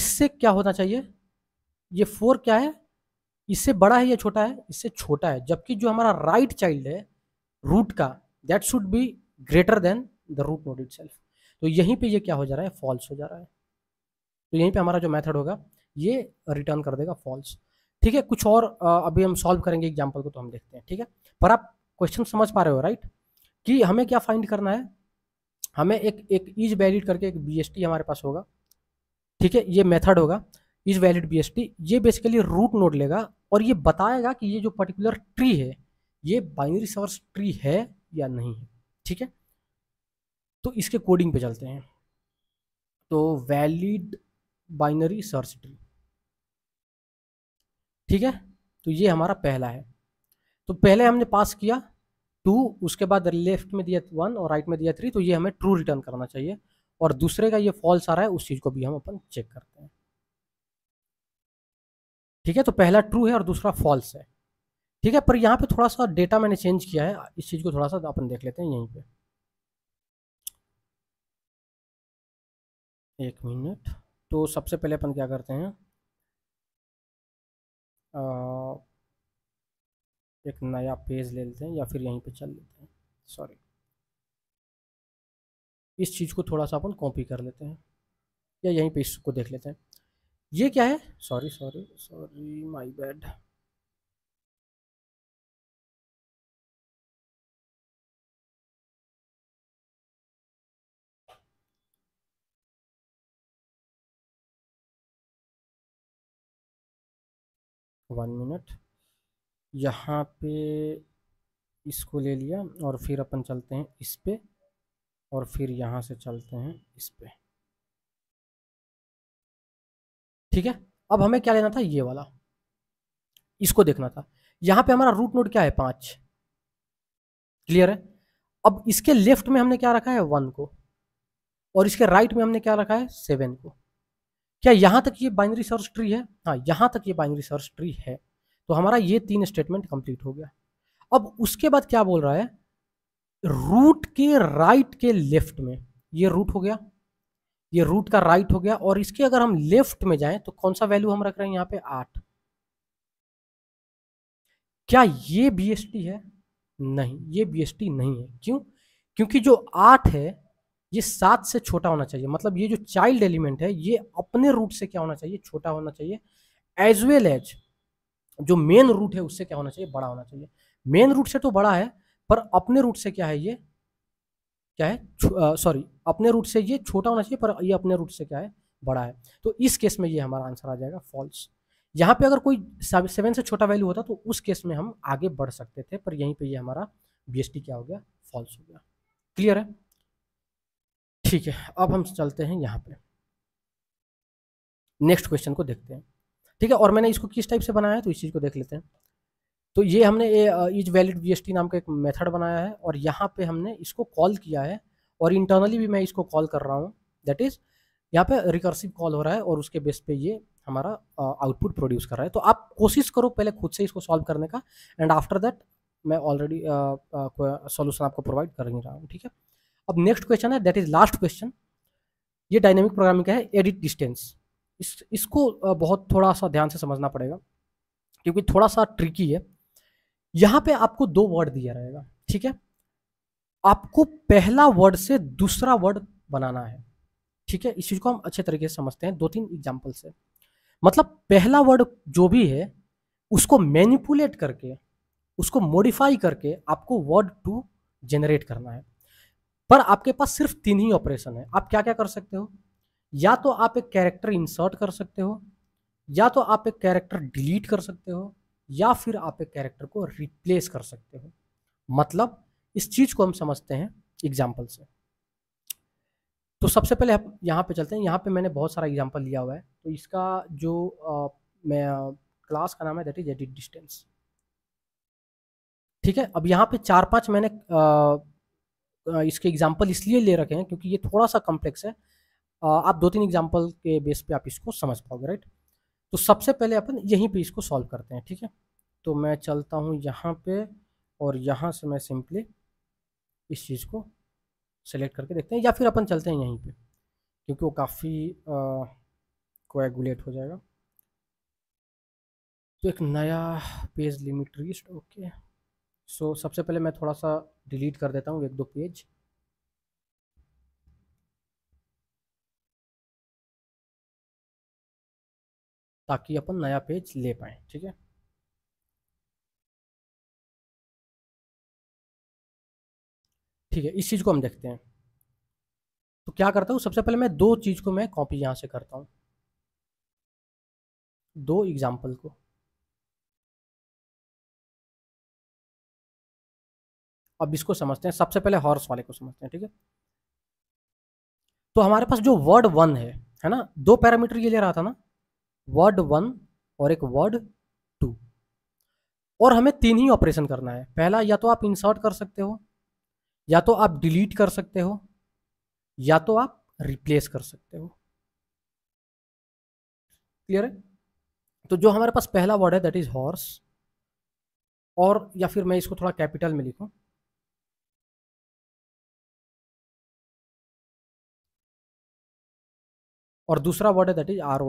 इससे क्या होना चाहिए ये फोर क्या है इससे बड़ा है या छोटा है इससे छोटा है जबकि जो हमारा राइट right चाइल्ड है रूट का that should be greater than the root node it तो यहीं पे ये क्या हो जा रहा है फॉल्स हो जा रहा है तो यहीं पे हमारा जो मेथड होगा ये रिटर्न कर देगा फॉल्स ठीक है कुछ और अभी हम सॉल्व करेंगे एग्जाम्पल को तो हम देखते हैं ठीक है पर आप क्वेश्चन समझ पा रहे हो राइट कि हमें क्या फाइंड करना है हमें एक एक इज वैलिड करके एक बी हमारे पास होगा ठीक है ये मेथड होगा इज वैलिड बी ये बेसिकली रूट नोड लेगा और ये बताएगा कि ये जो पर्टिकुलर ट्री है ये बाइनरी सर्च ट्री है या नहीं है ठीक है तो इसके कोडिंग पे चलते हैं तो वैलिड बाइनरी सर्च ट्री ठीक है तो ये हमारा पहला है तो पहले हमने पास किया टू उसके बाद लेफ्ट में दिया वन और राइट में दिया थ्री तो ये हमें ट्रू रिटर्न करना चाहिए और दूसरे का ये फॉल्स आ रहा है उस चीज़ को भी हम अपन चेक करते हैं ठीक है तो पहला ट्रू है और दूसरा फॉल्स है ठीक है पर यहाँ पे थोड़ा सा डेटा मैंने चेंज किया है इस चीज़ को थोड़ा सा अपन देख लेते हैं यहीं पे एक मिनट तो सबसे पहले अपन क्या करते हैं एक नया पेज ले लेते हैं या फिर यहीं पे चल लेते हैं सॉरी इस चीज़ को थोड़ा सा अपन कॉपी कर लेते हैं या यहीं पे इसको देख लेते हैं ये क्या है sorry sorry sorry my bad one minute यहाँ पे इसको ले लिया और फिर अपन चलते हैं इस पे और फिर यहाँ से चलते हैं इस पे ठीक है अब हमें क्या लेना था ये वाला इसको देखना था यहाँ पे हमारा रूट नोड क्या है पाँच क्लियर है अब इसके लेफ्ट में हमने क्या रखा है वन को और इसके राइट में हमने क्या रखा है सेवन को क्या यहाँ तक ये बाइनरी सर्च ट्री है हाँ यहाँ तक ये बाइनरी सर्च ट्री है तो हमारा ये तीन स्टेटमेंट कंप्लीट हो गया अब उसके बाद क्या बोल रहा है रूट के राइट के लेफ्ट में ये रूट हो गया ये रूट का राइट हो गया और इसके अगर हम लेफ्ट में जाएं तो कौन सा वैल्यू हम रख रहे हैं यहाँ पे आठ क्या ये बी है नहीं ये बी नहीं है क्यों क्योंकि जो आठ है ये सात से छोटा होना चाहिए मतलब ये जो चाइल्ड एलिमेंट है ये अपने रूट से क्या होना चाहिए छोटा होना चाहिए एज वेल एज जो मेन रूट है उससे क्या होना चाहिए बड़ा होना चाहिए मेन रूट से तो बड़ा है पर अपने रूट से क्या है ये क्या है सॉरी अपने रूट से ये छोटा होना चाहिए पर ये अपने रूट से क्या है बड़ा है तो इस केस में ये हमारा आंसर आ जाएगा फॉल्स यहाँ पे अगर कोई सेवन से छोटा वैल्यू होता तो उस केस में हम आगे बढ़ सकते थे पर यहीं पे ये हमारा बी क्या हो गया फॉल्स हो गया क्लियर है ठीक है अब हम चलते हैं यहाँ पे नेक्स्ट क्वेश्चन को देखते हैं ठीक है और मैंने इसको किस टाइप से बनाया है तो इस चीज़ को देख लेते हैं तो ये हमने इज वैलिड वी नाम का एक मेथड बनाया है और यहाँ पे हमने इसको कॉल किया है और इंटरनली भी मैं इसको कॉल कर रहा हूँ दैट इज़ यहाँ पे रिकर्सिव कॉल हो रहा है और उसके बेस पे ये हमारा आउटपुट प्रोड्यूस कर रहा है तो आप कोशिश करो पहले खुद से इसको सॉल्व करने का एंड आफ्टर दैट मैं ऑलरेडी सॉल्यूशन आपको प्रोवाइड कर ही रहा हूँ ठीक है अब नेक्स्ट क्वेश्चन है दैट इज लास्ट क्वेश्चन ये डायनेमिक प्रोग्रामिंग का है एडिट डिस्टेंस इस इसको बहुत थोड़ा सा ध्यान से समझना पड़ेगा क्योंकि थोड़ा सा ट्रिकी है यहाँ पे आपको दो वर्ड दिया रहेगा ठीक है आपको पहला वर्ड से दूसरा वर्ड बनाना है ठीक है इस चीज़ को हम अच्छे तरीके से समझते हैं दो तीन एग्जाम्पल से मतलब पहला वर्ड जो भी है उसको मैनिपुलेट करके उसको मॉडिफाई करके आपको वर्ड टू जनरेट करना है पर आपके पास सिर्फ तीन ही ऑपरेशन है आप क्या क्या कर सकते हो या तो आप एक कैरेक्टर इंसर्ट कर सकते हो या तो आप एक कैरेक्टर डिलीट कर सकते हो या फिर आप एक कैरेक्टर को रिप्लेस कर सकते हो मतलब इस चीज़ को हम समझते हैं एग्जाम्पल से तो सबसे पहले हम यहाँ पे चलते हैं यहाँ पे मैंने बहुत सारा एग्जाम्पल लिया हुआ है तो इसका जो आ, मैं क्लास का नाम है दैट इज एडिट डिस्टेंस ठीक है अब यहाँ पे चार पांच मैंने आ, इसके एग्जाम्पल इसलिए ले रखे हैं क्योंकि ये थोड़ा सा कॉम्प्लेक्स है आप दो तीन एग्जाम्पल के बेस पे आप इसको समझ पाओगे राइट तो सबसे पहले अपन यहीं पे इसको सॉल्व करते हैं ठीक है तो मैं चलता हूँ यहाँ पे और यहाँ से मैं सिंपली इस चीज़ को सेलेक्ट करके देखते हैं या फिर अपन चलते हैं यहीं पे क्योंकि वो काफ़ी कोएगुलेट हो जाएगा तो एक नया पेज लिमिट रिस्ट ओके सो so, सबसे पहले मैं थोड़ा सा डिलीट कर देता हूँ एक दो पेज ताकि अपन नया पेज ले पाए ठीक है ठीक है इस चीज़ को हम देखते हैं तो क्या करता हूँ सबसे पहले मैं दो चीज़ को मैं कॉपी यहां से करता हूँ दो एग्जाम्पल को अब इसको समझते हैं सबसे पहले हॉर्स वाले को समझते हैं ठीक है तो हमारे पास जो वर्ड वन है है ना दो पैरामीटर ये ले रहा था ना वर्ड वन और एक वर्ड टू और हमें तीन ही ऑपरेशन करना है पहला या तो आप इंसर्ट कर सकते हो या तो आप डिलीट कर सकते हो या तो आप रिप्लेस कर सकते हो क्लियर है तो जो हमारे पास पहला वर्ड है दैट इज हॉर्स और या फिर मैं इसको थोड़ा कैपिटल में लिखूं और दूसरा वर्ड है दैट इज आर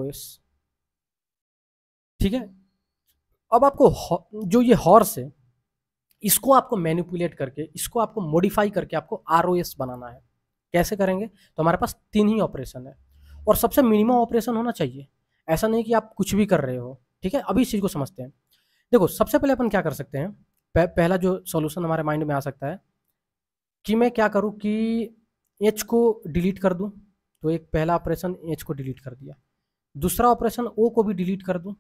ठीक है अब आपको जो ये हॉर्स है इसको आपको मैनिपुलेट करके इसको आपको मॉडिफाई करके आपको आर बनाना है कैसे करेंगे तो हमारे पास तीन ही ऑपरेशन है और सबसे मिनिमम ऑपरेशन होना चाहिए ऐसा नहीं कि आप कुछ भी कर रहे हो ठीक है अभी इस चीज़ को समझते हैं देखो सबसे पहले अपन क्या कर सकते हैं पहला जो सॉल्यूशन हमारे माइंड में आ सकता है कि मैं क्या करूँ कि एच को डिलीट कर दूँ तो एक पहला ऑपरेशन एच को डिलीट कर दिया दूसरा ऑपरेशन ओ को भी डिलीट कर दूं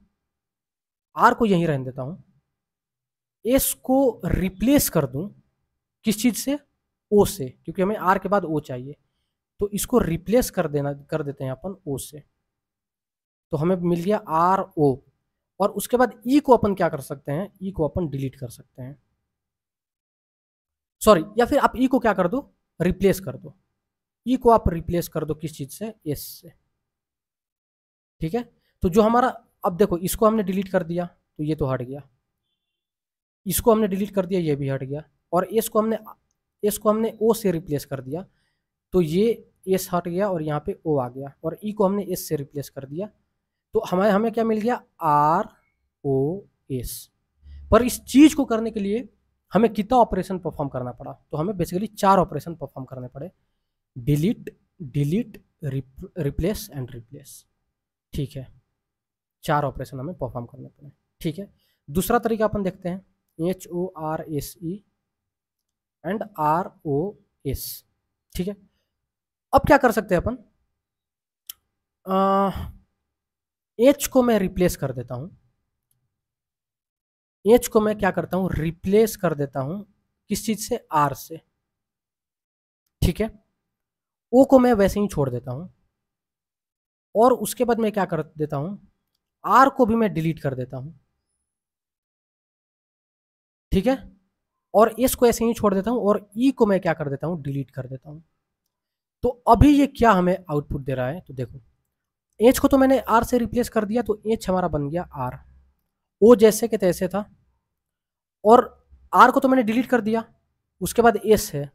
आर को यहीं रहने देता हूं एस को रिप्लेस कर दूं किस चीज़ से ओ से क्योंकि हमें आर के बाद ओ चाहिए तो इसको रिप्लेस कर देना कर देते हैं अपन ओ से तो हमें मिल गया आर ओ और उसके बाद ई e को अपन क्या कर सकते हैं ई e को अपन डिलीट कर सकते हैं सॉरी या फिर आप ई e को क्या कर दो रिप्लेस कर दो ई को आप रिप्लेस कर दो किस चीज़ से एस से ठीक है तो जो हमारा अब देखो इसको हमने डिलीट कर दिया तो ये तो हट गया इसको हमने डिलीट कर दिया ये भी हट गया और एस को हमने एस को हमने ओ से रिप्लेस कर दिया तो ये एस हट गया और यहाँ पे ओ आ गया और ई e को हमने एस से रिप्लेस कर दिया तो हमारे हमें क्या मिल गया आर ओ एस पर इस चीज़ को करने के लिए हमें कितना ऑपरेशन परफॉर्म करना पड़ा तो हमें बेसिकली चार ऑपरेशन परफॉर्म करने पड़े delete delete replace and replace ठीक है चार ऑपरेशन हमें परफॉर्म करने पड़े ठीक है दूसरा तरीका अपन देखते हैं H O R S E and R O S ठीक है अब क्या कर सकते हैं अपन एच को मैं रिप्लेस कर देता हूँ एच को मैं क्या करता हूँ रिप्लेस कर देता हूँ किस चीज़ से आर से ठीक है ओ को मैं वैसे ही छोड़ देता हूँ और उसके बाद मैं क्या कर देता हूँ आर को भी मैं डिलीट कर देता हूँ ठीक है और एस को ऐसे ही छोड़ देता हूँ और ई e को मैं क्या कर देता हूँ डिलीट कर देता हूँ तो अभी ये क्या हमें आउटपुट दे रहा है तो देखो एच को तो मैंने आर से रिप्लेस कर दिया तो एच हमारा बन गया आर ओ जैसे के तैसे था और आर को तो मैंने डिलीट कर दिया उसके बाद एस है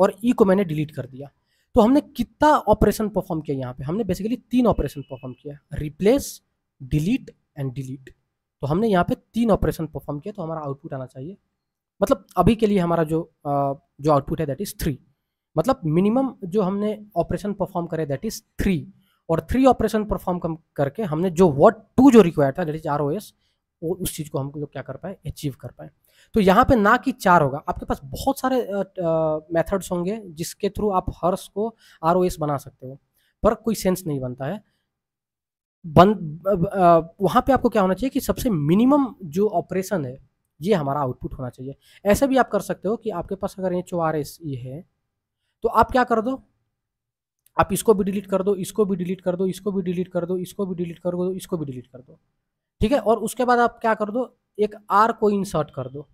और ई e को मैंने डिलीट कर दिया तो हमने कितना ऑपरेशन परफॉर्म किया यहाँ पे हमने बेसिकली तीन ऑपरेशन परफॉर्म किया रिप्लेस डिलीट एंड डिलीट तो हमने यहाँ पे तीन ऑपरेशन परफॉर्म किया तो हमारा आउटपुट आना चाहिए मतलब अभी के लिए हमारा जो जो आउटपुट है दैट इज़ थ्री मतलब मिनिमम जो हमने ऑपरेशन परफॉर्म करे दैट इज़ थ्री और थ्री ऑपरेशन परफॉर्म करके हमने जो वर्ड टू जो रिक्वायर था दैट इज आर ओ वो उस चीज़ को हम लोग क्या कर पाए अचीव कर पाए तो यहाँ पे ना कि चार होगा आपके पास बहुत सारे मेथड्स होंगे जिसके थ्रू आप हर्स को आर बना सकते हो पर कोई सेंस नहीं बनता है बन वहाँ पे आपको क्या होना चाहिए कि सबसे मिनिमम जो ऑपरेशन है ये हमारा आउटपुट होना चाहिए ऐसे भी आप कर सकते हो कि आपके पास अगर ये चौ चौआरएस ये है तो आप क्या कर दो आप इसको भी डिलीट कर दो इसको भी डिलीट कर दो इसको भी डिलीट कर दो इसको भी डिलीट कर दो इसको भी डिलीट कर दो ठीक है और उसके बाद आप क्या कर दो एक आर को इंसर्ट कर दो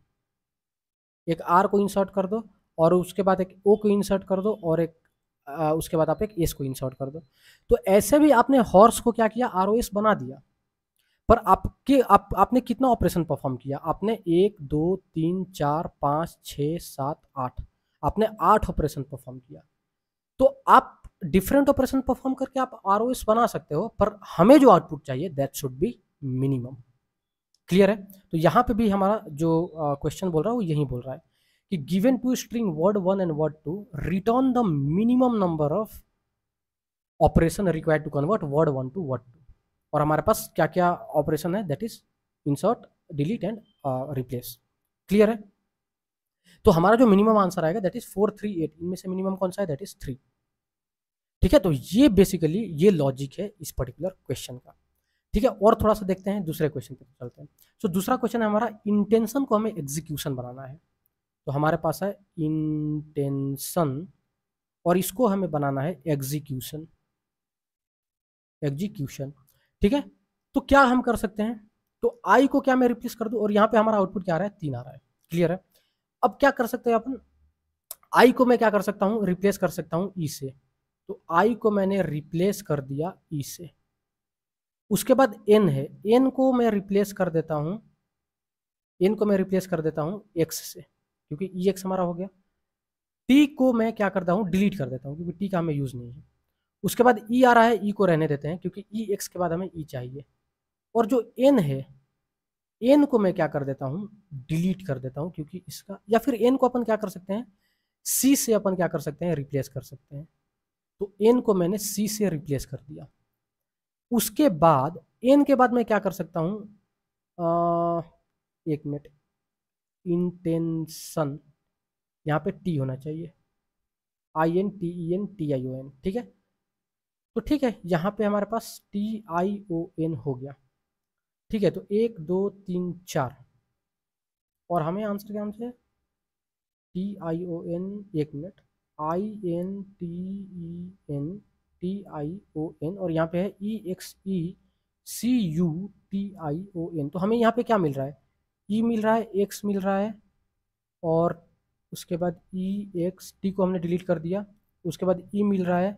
एक आर को इंसर्ट कर दो और उसके बाद एक ओ को इंसर्ट कर दो और एक आ, उसके बाद आप एक एस को इंसर्ट कर दो तो ऐसे भी आपने हॉर्स को क्या किया आर ओ एस बना दिया पर आपके आप आपने कितना ऑपरेशन परफॉर्म किया आपने एक दो तीन चार पाँच छः सात आठ आपने आठ ऑपरेशन परफॉर्म किया तो आप डिफरेंट ऑपरेशन परफॉर्म करके आप आर ओ एस बना सकते हो पर हमें जो आउटपुट चाहिए that should be minimum clear है तो यहाँ पे भी हमारा जो क्वेश्चन बोल रहा है वो यही बोल रहा है कि given two string word one and word two return the minimum number of operation required to convert word one to word two और हमारे पास क्या क्या ऑपरेशन है that is insert delete and replace clear है तो हमारा जो मिनिमम आंसर आएगा that is four three eight इनमें से मिनिमम कौन सा है दैट इज थ्री ठीक है तो ये बेसिकली ये लॉजिक है इस पर्टिकुलर क्वेश्चन का ठीक है और थोड़ा सा देखते हैं दूसरे क्वेश्चन पे चलते हैं सो दूसरा क्वेश्चन है हमारा इंटेंशन को हमें एग्जीक्यूशन बनाना है तो हमारे पास है इंटेंशन और इसको हमें बनाना है एग्जीक्यूशन एग्जीक्यूशन ठीक है तो क्या हम कर सकते हैं तो आई को क्या मैं रिप्लेस कर दूं और यहां पे हमारा आउटपुट क्या आ रहा है तीन आ रहा है क्लियर है अब क्या कर सकते हैं अपन आई को मैं क्या कर सकता हूँ रिप्लेस कर सकता हूँ ई e से तो आई को मैंने रिप्लेस कर दिया ई e से उसके बाद एन है एन को मैं रिप्लेस कर देता हूँ एन को मैं रिप्लेस कर देता हूँ एक्स से क्योंकि ई e एक्स हमारा हो गया टी को मैं क्या करता हूँ डिलीट कर देता हूँ क्योंकि टी का हमें यूज़ नहीं है उसके बाद ई e आ रहा है ई e को रहने देते हैं क्योंकि ई एक्स के बाद हमें ई चाहिए और जो एन है एन को मैं क्या कर देता हूँ डिलीट कर देता हूँ क्योंकि इसका या फिर एन को अपन क्या कर सकते हैं सी से अपन क्या कर सकते हैं रिप्लेस कर सकते हैं तो एन को मैंने सी से रिप्लेस कर दिया उसके बाद एन के बाद मैं क्या कर सकता हूँ एक मिनट इंटेंशन यहाँ पे टी होना चाहिए I N T E N T I O N ठीक है तो ठीक है यहाँ पे हमारे पास टी आई ओ एन हो गया ठीक है तो एक दो तीन चार और हमें आंसर क्या आंसर है टी आई ओ एन एक minute I N T E N T I O N और यहाँ पे है E X E C U T I O N तो हमें यहाँ पे क्या मिल रहा है ई e मिल रहा है एक्स मिल रहा है और उसके बाद ई एक्स टी को हमने डिलीट कर दिया उसके बाद ई e मिल रहा है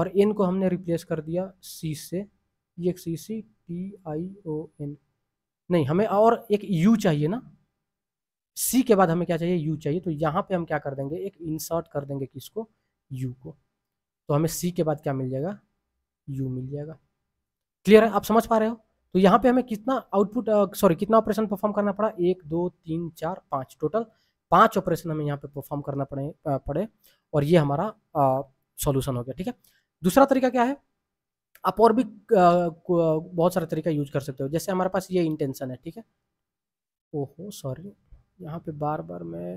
और एन को हमने रिप्लेस कर दिया सी से E X E C T I O N नहीं हमें और एक यू चाहिए ना सी के बाद हमें क्या चाहिए यू चाहिए तो यहाँ पे हम क्या कर देंगे एक इंसर्ट कर देंगे किसको यू को तो हमें सी के बाद क्या मिल जाएगा यू मिल जाएगा क्लियर है आप समझ पा रहे हो तो यहाँ पे हमें कितना आउटपुट सॉरी कितना ऑपरेशन परफॉर्म करना पड़ा एक दो तीन चार पाँच टोटल पांच ऑपरेशन हमें यहाँ पे परफॉर्म करना पड़े पड़े और ये हमारा सॉल्यूशन हो गया ठीक है दूसरा तरीका क्या है आप और भी बहुत सारे तरीका यूज कर सकते हो जैसे हमारे पास ये इंटेंशन है ठीक है ओहो सॉरी यहाँ पे बार बार मैं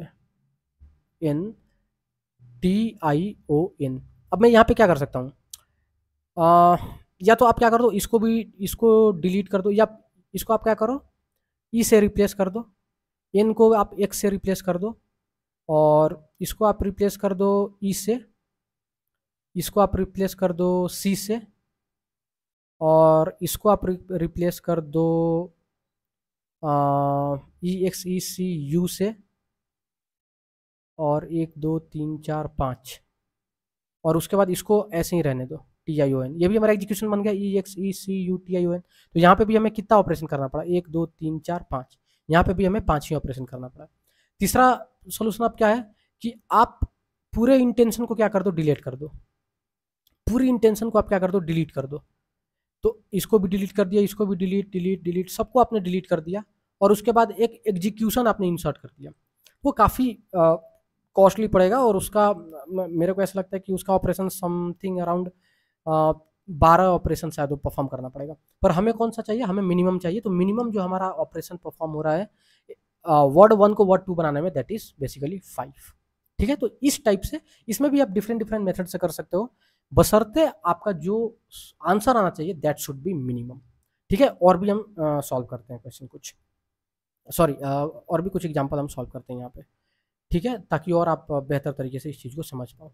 N T I O N अब मैं यहाँ पे क्या कर सकता हूँ या तो आप क्या कर दो इसको भी इसको डिलीट कर दो या इसको आप क्या करो ई e से रिप्लेस कर दो एन को आप एक्स से रिप्लेस कर दो और इसको आप रिप्लेस कर दो ई e से इसको आप रिप्लेस कर दो सी से और इसको आप रिप्लेस कर दो ई एक्स ई सी यू से और एक दो तीन चार पाँच और उसके बाद इसको ऐसे ही रहने दो टी आई ओ एन ये भी हमारा एग्जीक्यूशन बन गया E X E C U T I O N तो यहाँ पे भी हमें कितना ऑपरेशन करना पड़ा एक दो तीन चार पाँच यहाँ पे भी हमें पाँच ही ऑपरेशन करना पड़ा तीसरा सोल्यूशन आप क्या है कि आप पूरे इंटेंशन को क्या कर दो डिलीट कर दो पूरी इंटेंशन को आप क्या कर दो डिलीट कर दो तो इसको भी डिलीट कर दिया इसको भी डिलीट डिलीट डिलीट सबको आपने डिलीट कर दिया और उसके बाद एक एग्जीक्यूशन आपने इंसर्ट कर दिया वो काफ़ी कॉस्टली पड़ेगा और उसका मेरे को ऐसा लगता है कि उसका ऑपरेशन समथिंग अराउंड बारह ऑपरेशन शायद वो परफॉर्म करना पड़ेगा पर हमें कौन सा चाहिए हमें मिनिमम चाहिए तो मिनिमम जो हमारा ऑपरेशन परफॉर्म हो रहा है वर्ड वन को वर्ड टू बनाने में दैट इज बेसिकली फाइव ठीक है तो इस टाइप से इसमें भी आप डिफरेंट डिफरेंट मेथड से कर सकते हो बसरते आपका जो आंसर आना चाहिए दैट शुड बी मिनिमम ठीक है और भी हम सॉल्व करते हैं क्वेश्चन कुछ सॉरी और भी कुछ एग्जाम्पल हम सॉल्व करते हैं यहाँ पे ठीक है ताकि और आप बेहतर तरीके से इस चीज़ को समझ पाओ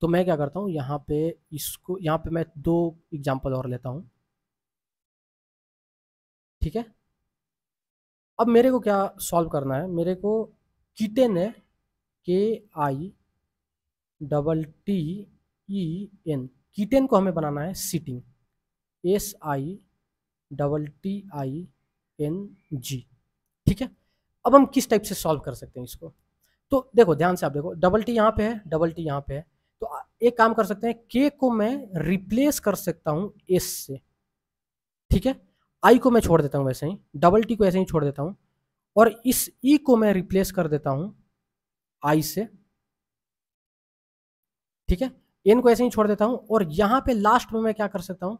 तो मैं क्या करता हूँ यहाँ पे इसको यहाँ पे मैं दो एग्जाम्पल और लेता हूँ ठीक है अब मेरे को क्या सॉल्व करना है मेरे को कितेन ने के I double T E N kitten को हमें बनाना है sitting S I double T I N G ठीक है अब हम किस टाइप से सॉल्व कर सकते हैं इसको तो देखो ध्यान से आप देखो डबल टी यहाँ पे है डबल टी यहाँ पे है तो एक काम कर सकते हैं के को मैं रिप्लेस कर सकता हूँ एस से ठीक है आई को मैं छोड़ देता हूँ वैसे ही डबल टी को ऐसे ही छोड़ देता हूँ और इस ई e को मैं रिप्लेस कर देता हूँ आई से ठीक है एन को ऐसे ही छोड़ देता हूँ और यहाँ पे लास्ट में मैं क्या कर सकता हूँ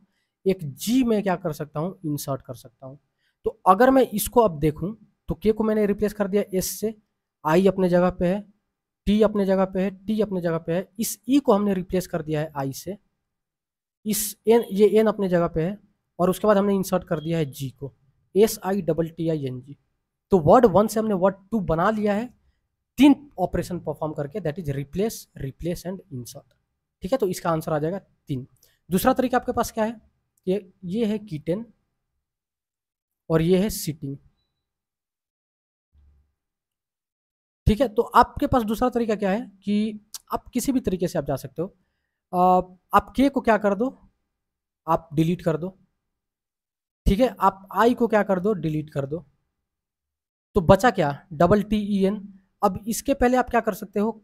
एक जी में क्या कर सकता हूँ इंसर्ट कर सकता हूँ तो अगर मैं इसको अब देखूँ तो के को मैंने रिप्लेस कर दिया एस से आई अपने जगह पे है टी अपने जगह पे है टी अपने जगह पे है इस ई e को हमने रिप्लेस कर दिया है आई से इस एन ये एन अपने जगह पे है और उसके बाद हमने इंसर्ट कर दिया है जी को S I double T I N G तो वर्ड वन से हमने वर्ड टू बना लिया है तीन ऑपरेशन परफॉर्म करके that is replace replace and insert ठीक है तो इसका आंसर आ जाएगा तीन दूसरा तरीका आपके पास क्या है ये ये है कीटेन और ये है सिटिंग ठीक है तो आपके पास दूसरा तरीका क्या है कि आप किसी भी तरीके से आप जा सकते हो आप के को क्या कर दो आप डिलीट कर दो ठीक है आप आई को क्या कर दो डिलीट कर दो तो बचा क्या डबल टी ई एन अब इसके पहले आप क्या कर सकते हो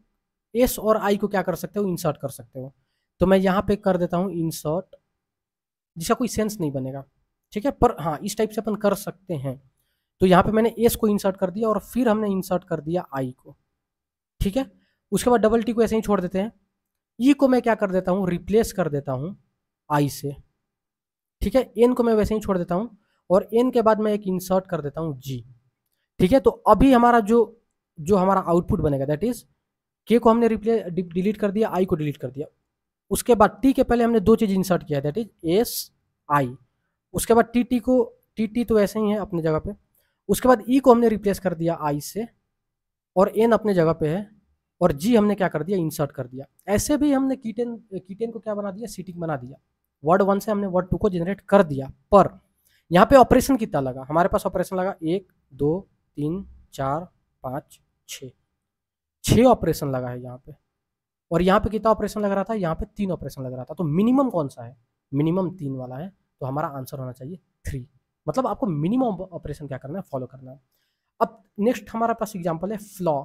एस और आई को क्या कर सकते हो इंसर्ट कर सकते हो तो मैं यहाँ पे कर देता हूँ इंसर्ट जिसका कोई सेंस नहीं बनेगा ठीक है पर हाँ इस टाइप से अपन कर सकते हैं तो यहाँ पे मैंने एस को इंसर्ट कर दिया और फिर हमने इंसर्ट कर दिया आई को ठीक है उसके बाद डबल टी को ऐसे ही छोड़ देते हैं ई e को मैं क्या कर देता हूँ रिप्लेस कर देता हूँ आई से ठीक है एन को मैं वैसे ही छोड़ देता हूँ और एन के बाद मैं एक इंसर्ट कर देता हूँ जी ठीक है तो अभी हमारा जो जो हमारा आउटपुट बनेगा दैट इज के को हमने रिप्ले डिलीट कर दिया आई को डिलीट कर दिया उसके बाद टी के पहले हमने दो चीज़ इंसर्ट किया दैट इज एस आई उसके बाद टी टी को टी टी तो ऐसे ही है अपने जगह पे उसके बाद ई e को हमने रिप्लेस कर दिया आई से और एन अपने जगह पे है और जी हमने क्या कर दिया इंसर्ट कर दिया ऐसे भी हमने कीटेन कीटेन को क्या बना दिया सीटिंग बना दिया वर्ड वन से हमने वर्ड टू को जनरेट कर दिया पर यहाँ पे ऑपरेशन कितना लगा हमारे पास ऑपरेशन लगा एक दो तीन चार पाँच छ छः ऑपरेशन लगा है यहाँ पे और यहाँ पे कितना ऑपरेशन लग रहा था यहाँ पे तीन ऑपरेशन लग रहा था तो मिनिमम कौन सा है मिनिमम तीन वाला है तो हमारा आंसर होना चाहिए मतलब आपको मिनिमम ऑपरेशन क्या करना है फॉलो करना है अब नेक्स्ट हमारे पास एग्जाम्पल है फ्लॉ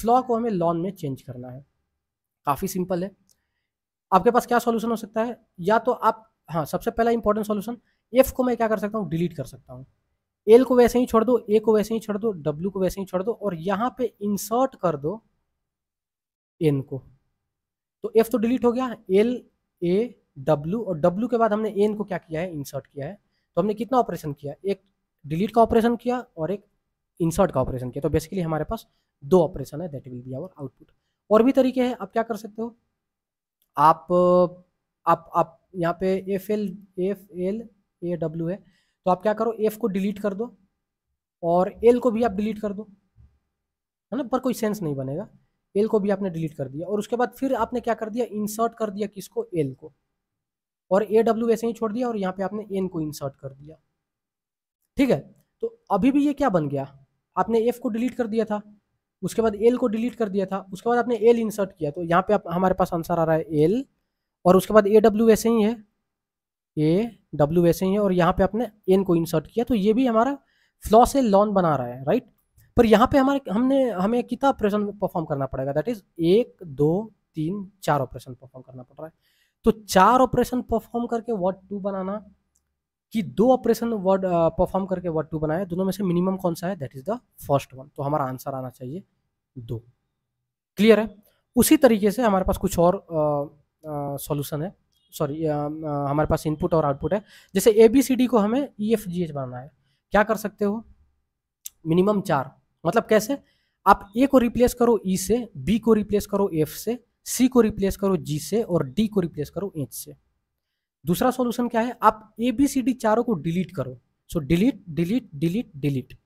फ्लॉ को हमें लॉन में चेंज करना है काफ़ी सिंपल है आपके पास क्या सॉल्यूशन हो सकता है या तो आप हाँ सबसे पहला इंपॉर्टेंट सॉल्यूशन एफ को मैं क्या कर सकता हूँ डिलीट कर सकता हूँ एल को वैसे ही छोड़ दो ए को वैसे ही छोड़ दो डब्ल्यू को वैसे ही छोड़ दो और यहाँ पे इंसर्ट कर दो एन को तो एफ तो डिलीट हो गया एल ए डब्ल्यू और डब्ल्यू के बाद हमने एन को क्या किया है इंसर्ट किया है तो हमने कितना ऑपरेशन किया एक डिलीट का ऑपरेशन किया और एक इंसर्ट का ऑपरेशन किया तो बेसिकली हमारे पास दो ऑपरेशन है that will be our output और भी तरीके हैं आप क्या कर सकते हो आप आप आप यहाँ पे F L F L A W है तो आप क्या करो एफ को डिलीट कर दो और एल को भी आप डिलीट कर दो है ना पर कोई सेंस नहीं बनेगा एल को भी आपने डिलीट कर दिया और उसके बाद फिर आपने क्या कर दिया इंसर्ट कर दिया किसको एल को और ए डब्ल्यू ऐसे ही छोड़ दिया और यहाँ पे आपने एन को इंसर्ट कर दिया ठीक है तो अभी भी ये क्या बन गया आपने एफ को डिलीट कर दिया था उसके बाद एल को डिलीट कर दिया था उसके बाद आपने एल इंसर्ट किया तो यहाँ पे आप हमारे पास आंसर आ रहा है एल और उसके बाद ए डब्ल्यू ऐसे ही है ए डब्ल्यू ऐसे ही है और यहाँ पे आपने एन को इंसर्ट किया तो ये भी हमारा फ्लॉ से लॉन बना रहा है राइट पर यहाँ पे हमारे हमने हमें कितना ऑपरेशन परफॉर्म करना पड़ेगा दैट इज एक दो तीन चार ऑपरेशन परफॉर्म करना पड़ रहा है तो चार ऑपरेशन परफॉर्म करके वर्ड टू बनाना कि दो ऑपरेशन वर्ड परफॉर्म करके वर्ड टू बनाया दोनों में से मिनिमम कौन सा है that is the first one तो हमारा आंसर आना चाहिए दो क्लियर है उसी तरीके से हमारे पास कुछ और सॉल्यूशन है सॉरी हमारे पास इनपुट और आउटपुट है जैसे ए बी सी डी को हमें ई एफ जी एच बनाना है क्या कर सकते हो मिनिमम चार मतलब कैसे आप ए को रिप्लेस करो ई e से बी को रिप्लेस करो एफ से सी को रिप्लेस करो जी से और डी को रिप्लेस करो एच से दूसरा सॉल्यूशन क्या है आप ए बी सी डी चारों को डिलीट करो so delete delete delete delete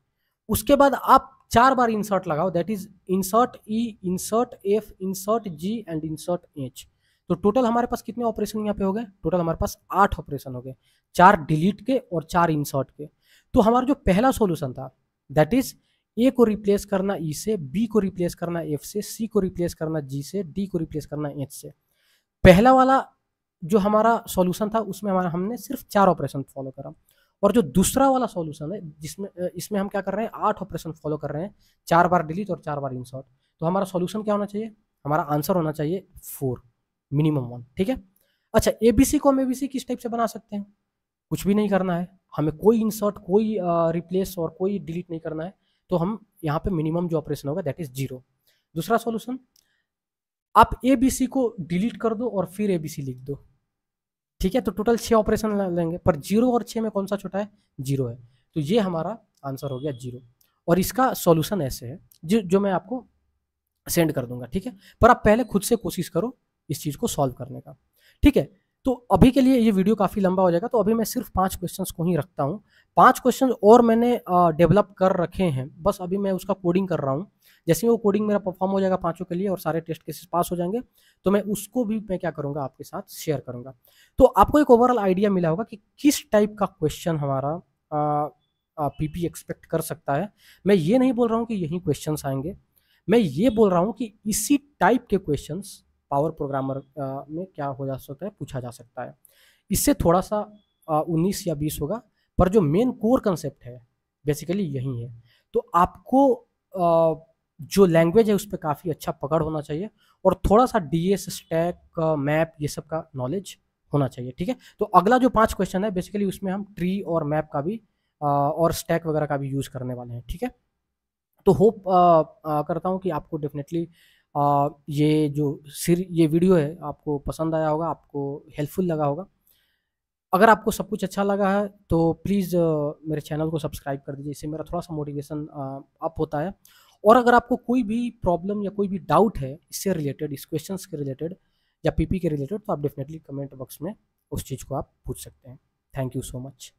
उसके बाद आप चार बार इंसर्ट लगाओ that is insert E insert F insert G and insert H तो टोटल हमारे पास कितने ऑपरेशन यहाँ पे हो गए टोटल हमारे पास आठ ऑपरेशन हो गए चार डिलीट के और चार इंसर्ट के तो हमारा जो पहला सोल्यूशन था दैट इज ए को रिप्लेस करना ई e से बी को रिप्लेस करना एफ से सी को रिप्लेस करना जी से डी को रिप्लेस करना एच से पहला वाला जो हमारा सॉल्यूशन था उसमें हमारा हमने सिर्फ चार ऑपरेशन फॉलो करा और जो दूसरा वाला सॉल्यूशन है जिसमें इसमें हम क्या कर रहे हैं आठ ऑपरेशन फॉलो कर रहे हैं चार बार डिलीट और चार बार इंसर्ट तो हमारा सॉल्यूशन क्या होना चाहिए हमारा आंसर होना चाहिए फोर मिनिमम वन ठीक है अच्छा ए बी सी को हम ए बी सी किस टाइप से बना सकते हैं कुछ भी नहीं करना है हमें कोई इंसर्ट कोई रिप्लेस और कोई डिलीट नहीं करना है तो हम यहाँ पे मिनिमम जो ऑपरेशन होगा दैट इज जीरो दूसरा सॉल्यूशन आप ए बी सी को डिलीट कर दो और फिर ए बी सी लिख दो ठीक है तो टोटल छः ऑपरेशन लेंगे पर जीरो और छः में कौन सा छोटा है जीरो है तो ये हमारा आंसर हो गया जीरो और इसका सॉल्यूशन ऐसे है जो जो मैं आपको सेंड कर दूंगा ठीक है पर आप पहले खुद से कोशिश करो इस चीज़ को सॉल्व करने का ठीक है तो अभी के लिए ये वीडियो काफ़ी लंबा हो जाएगा तो अभी मैं सिर्फ पाँच क्वेश्चंस को ही रखता हूँ पाँच क्वेश्चन और मैंने डेवलप कर रखे हैं बस अभी मैं उसका कोडिंग कर रहा हूँ जैसे ही वो कोडिंग मेरा परफॉर्म हो जाएगा पाँचों के लिए और सारे टेस्ट केसेस पास हो जाएंगे तो मैं उसको भी मैं क्या करूँगा आपके साथ शेयर करूँगा तो आपको एक ओवरऑल आइडिया मिला होगा कि किस टाइप का क्वेश्चन हमारा पी पी एक्सपेक्ट कर सकता है मैं ये नहीं बोल रहा हूँ कि यही क्वेश्चन आएंगे मैं ये बोल रहा हूँ कि इसी टाइप के क्वेश्चन पावर प्रोग्रामर में क्या हो जा सकता है पूछा जा सकता है इससे थोड़ा सा उन्नीस या बीस होगा पर जो मेन कोर कंसेप्ट है बेसिकली यही है तो आपको जो लैंग्वेज है उस पर काफ़ी अच्छा पकड़ होना चाहिए और थोड़ा सा डी एस स्टैक मैप ये सब का नॉलेज होना चाहिए ठीक है तो अगला जो पांच क्वेश्चन है बेसिकली उसमें हम ट्री और मैप का भी और स्टैक वगैरह का भी यूज़ करने वाले हैं ठीक है तो होप करता हूँ कि आपको डेफिनेटली ये जो सिर ये वीडियो है आपको पसंद आया होगा आपको हेल्पफुल लगा होगा अगर आपको सब कुछ अच्छा लगा है तो प्लीज़ मेरे चैनल को सब्सक्राइब कर दीजिए इससे मेरा थोड़ा सा मोटिवेशन अप होता है और अगर आपको कोई भी प्रॉब्लम या कोई भी डाउट है इससे रिलेटेड इस क्वेश्चन के रिलेटेड या पीपी के रिलेटेड तो आप डेफिनेटली कमेंट बॉक्स में उस चीज़ को आप पूछ सकते हैं थैंक यू सो मच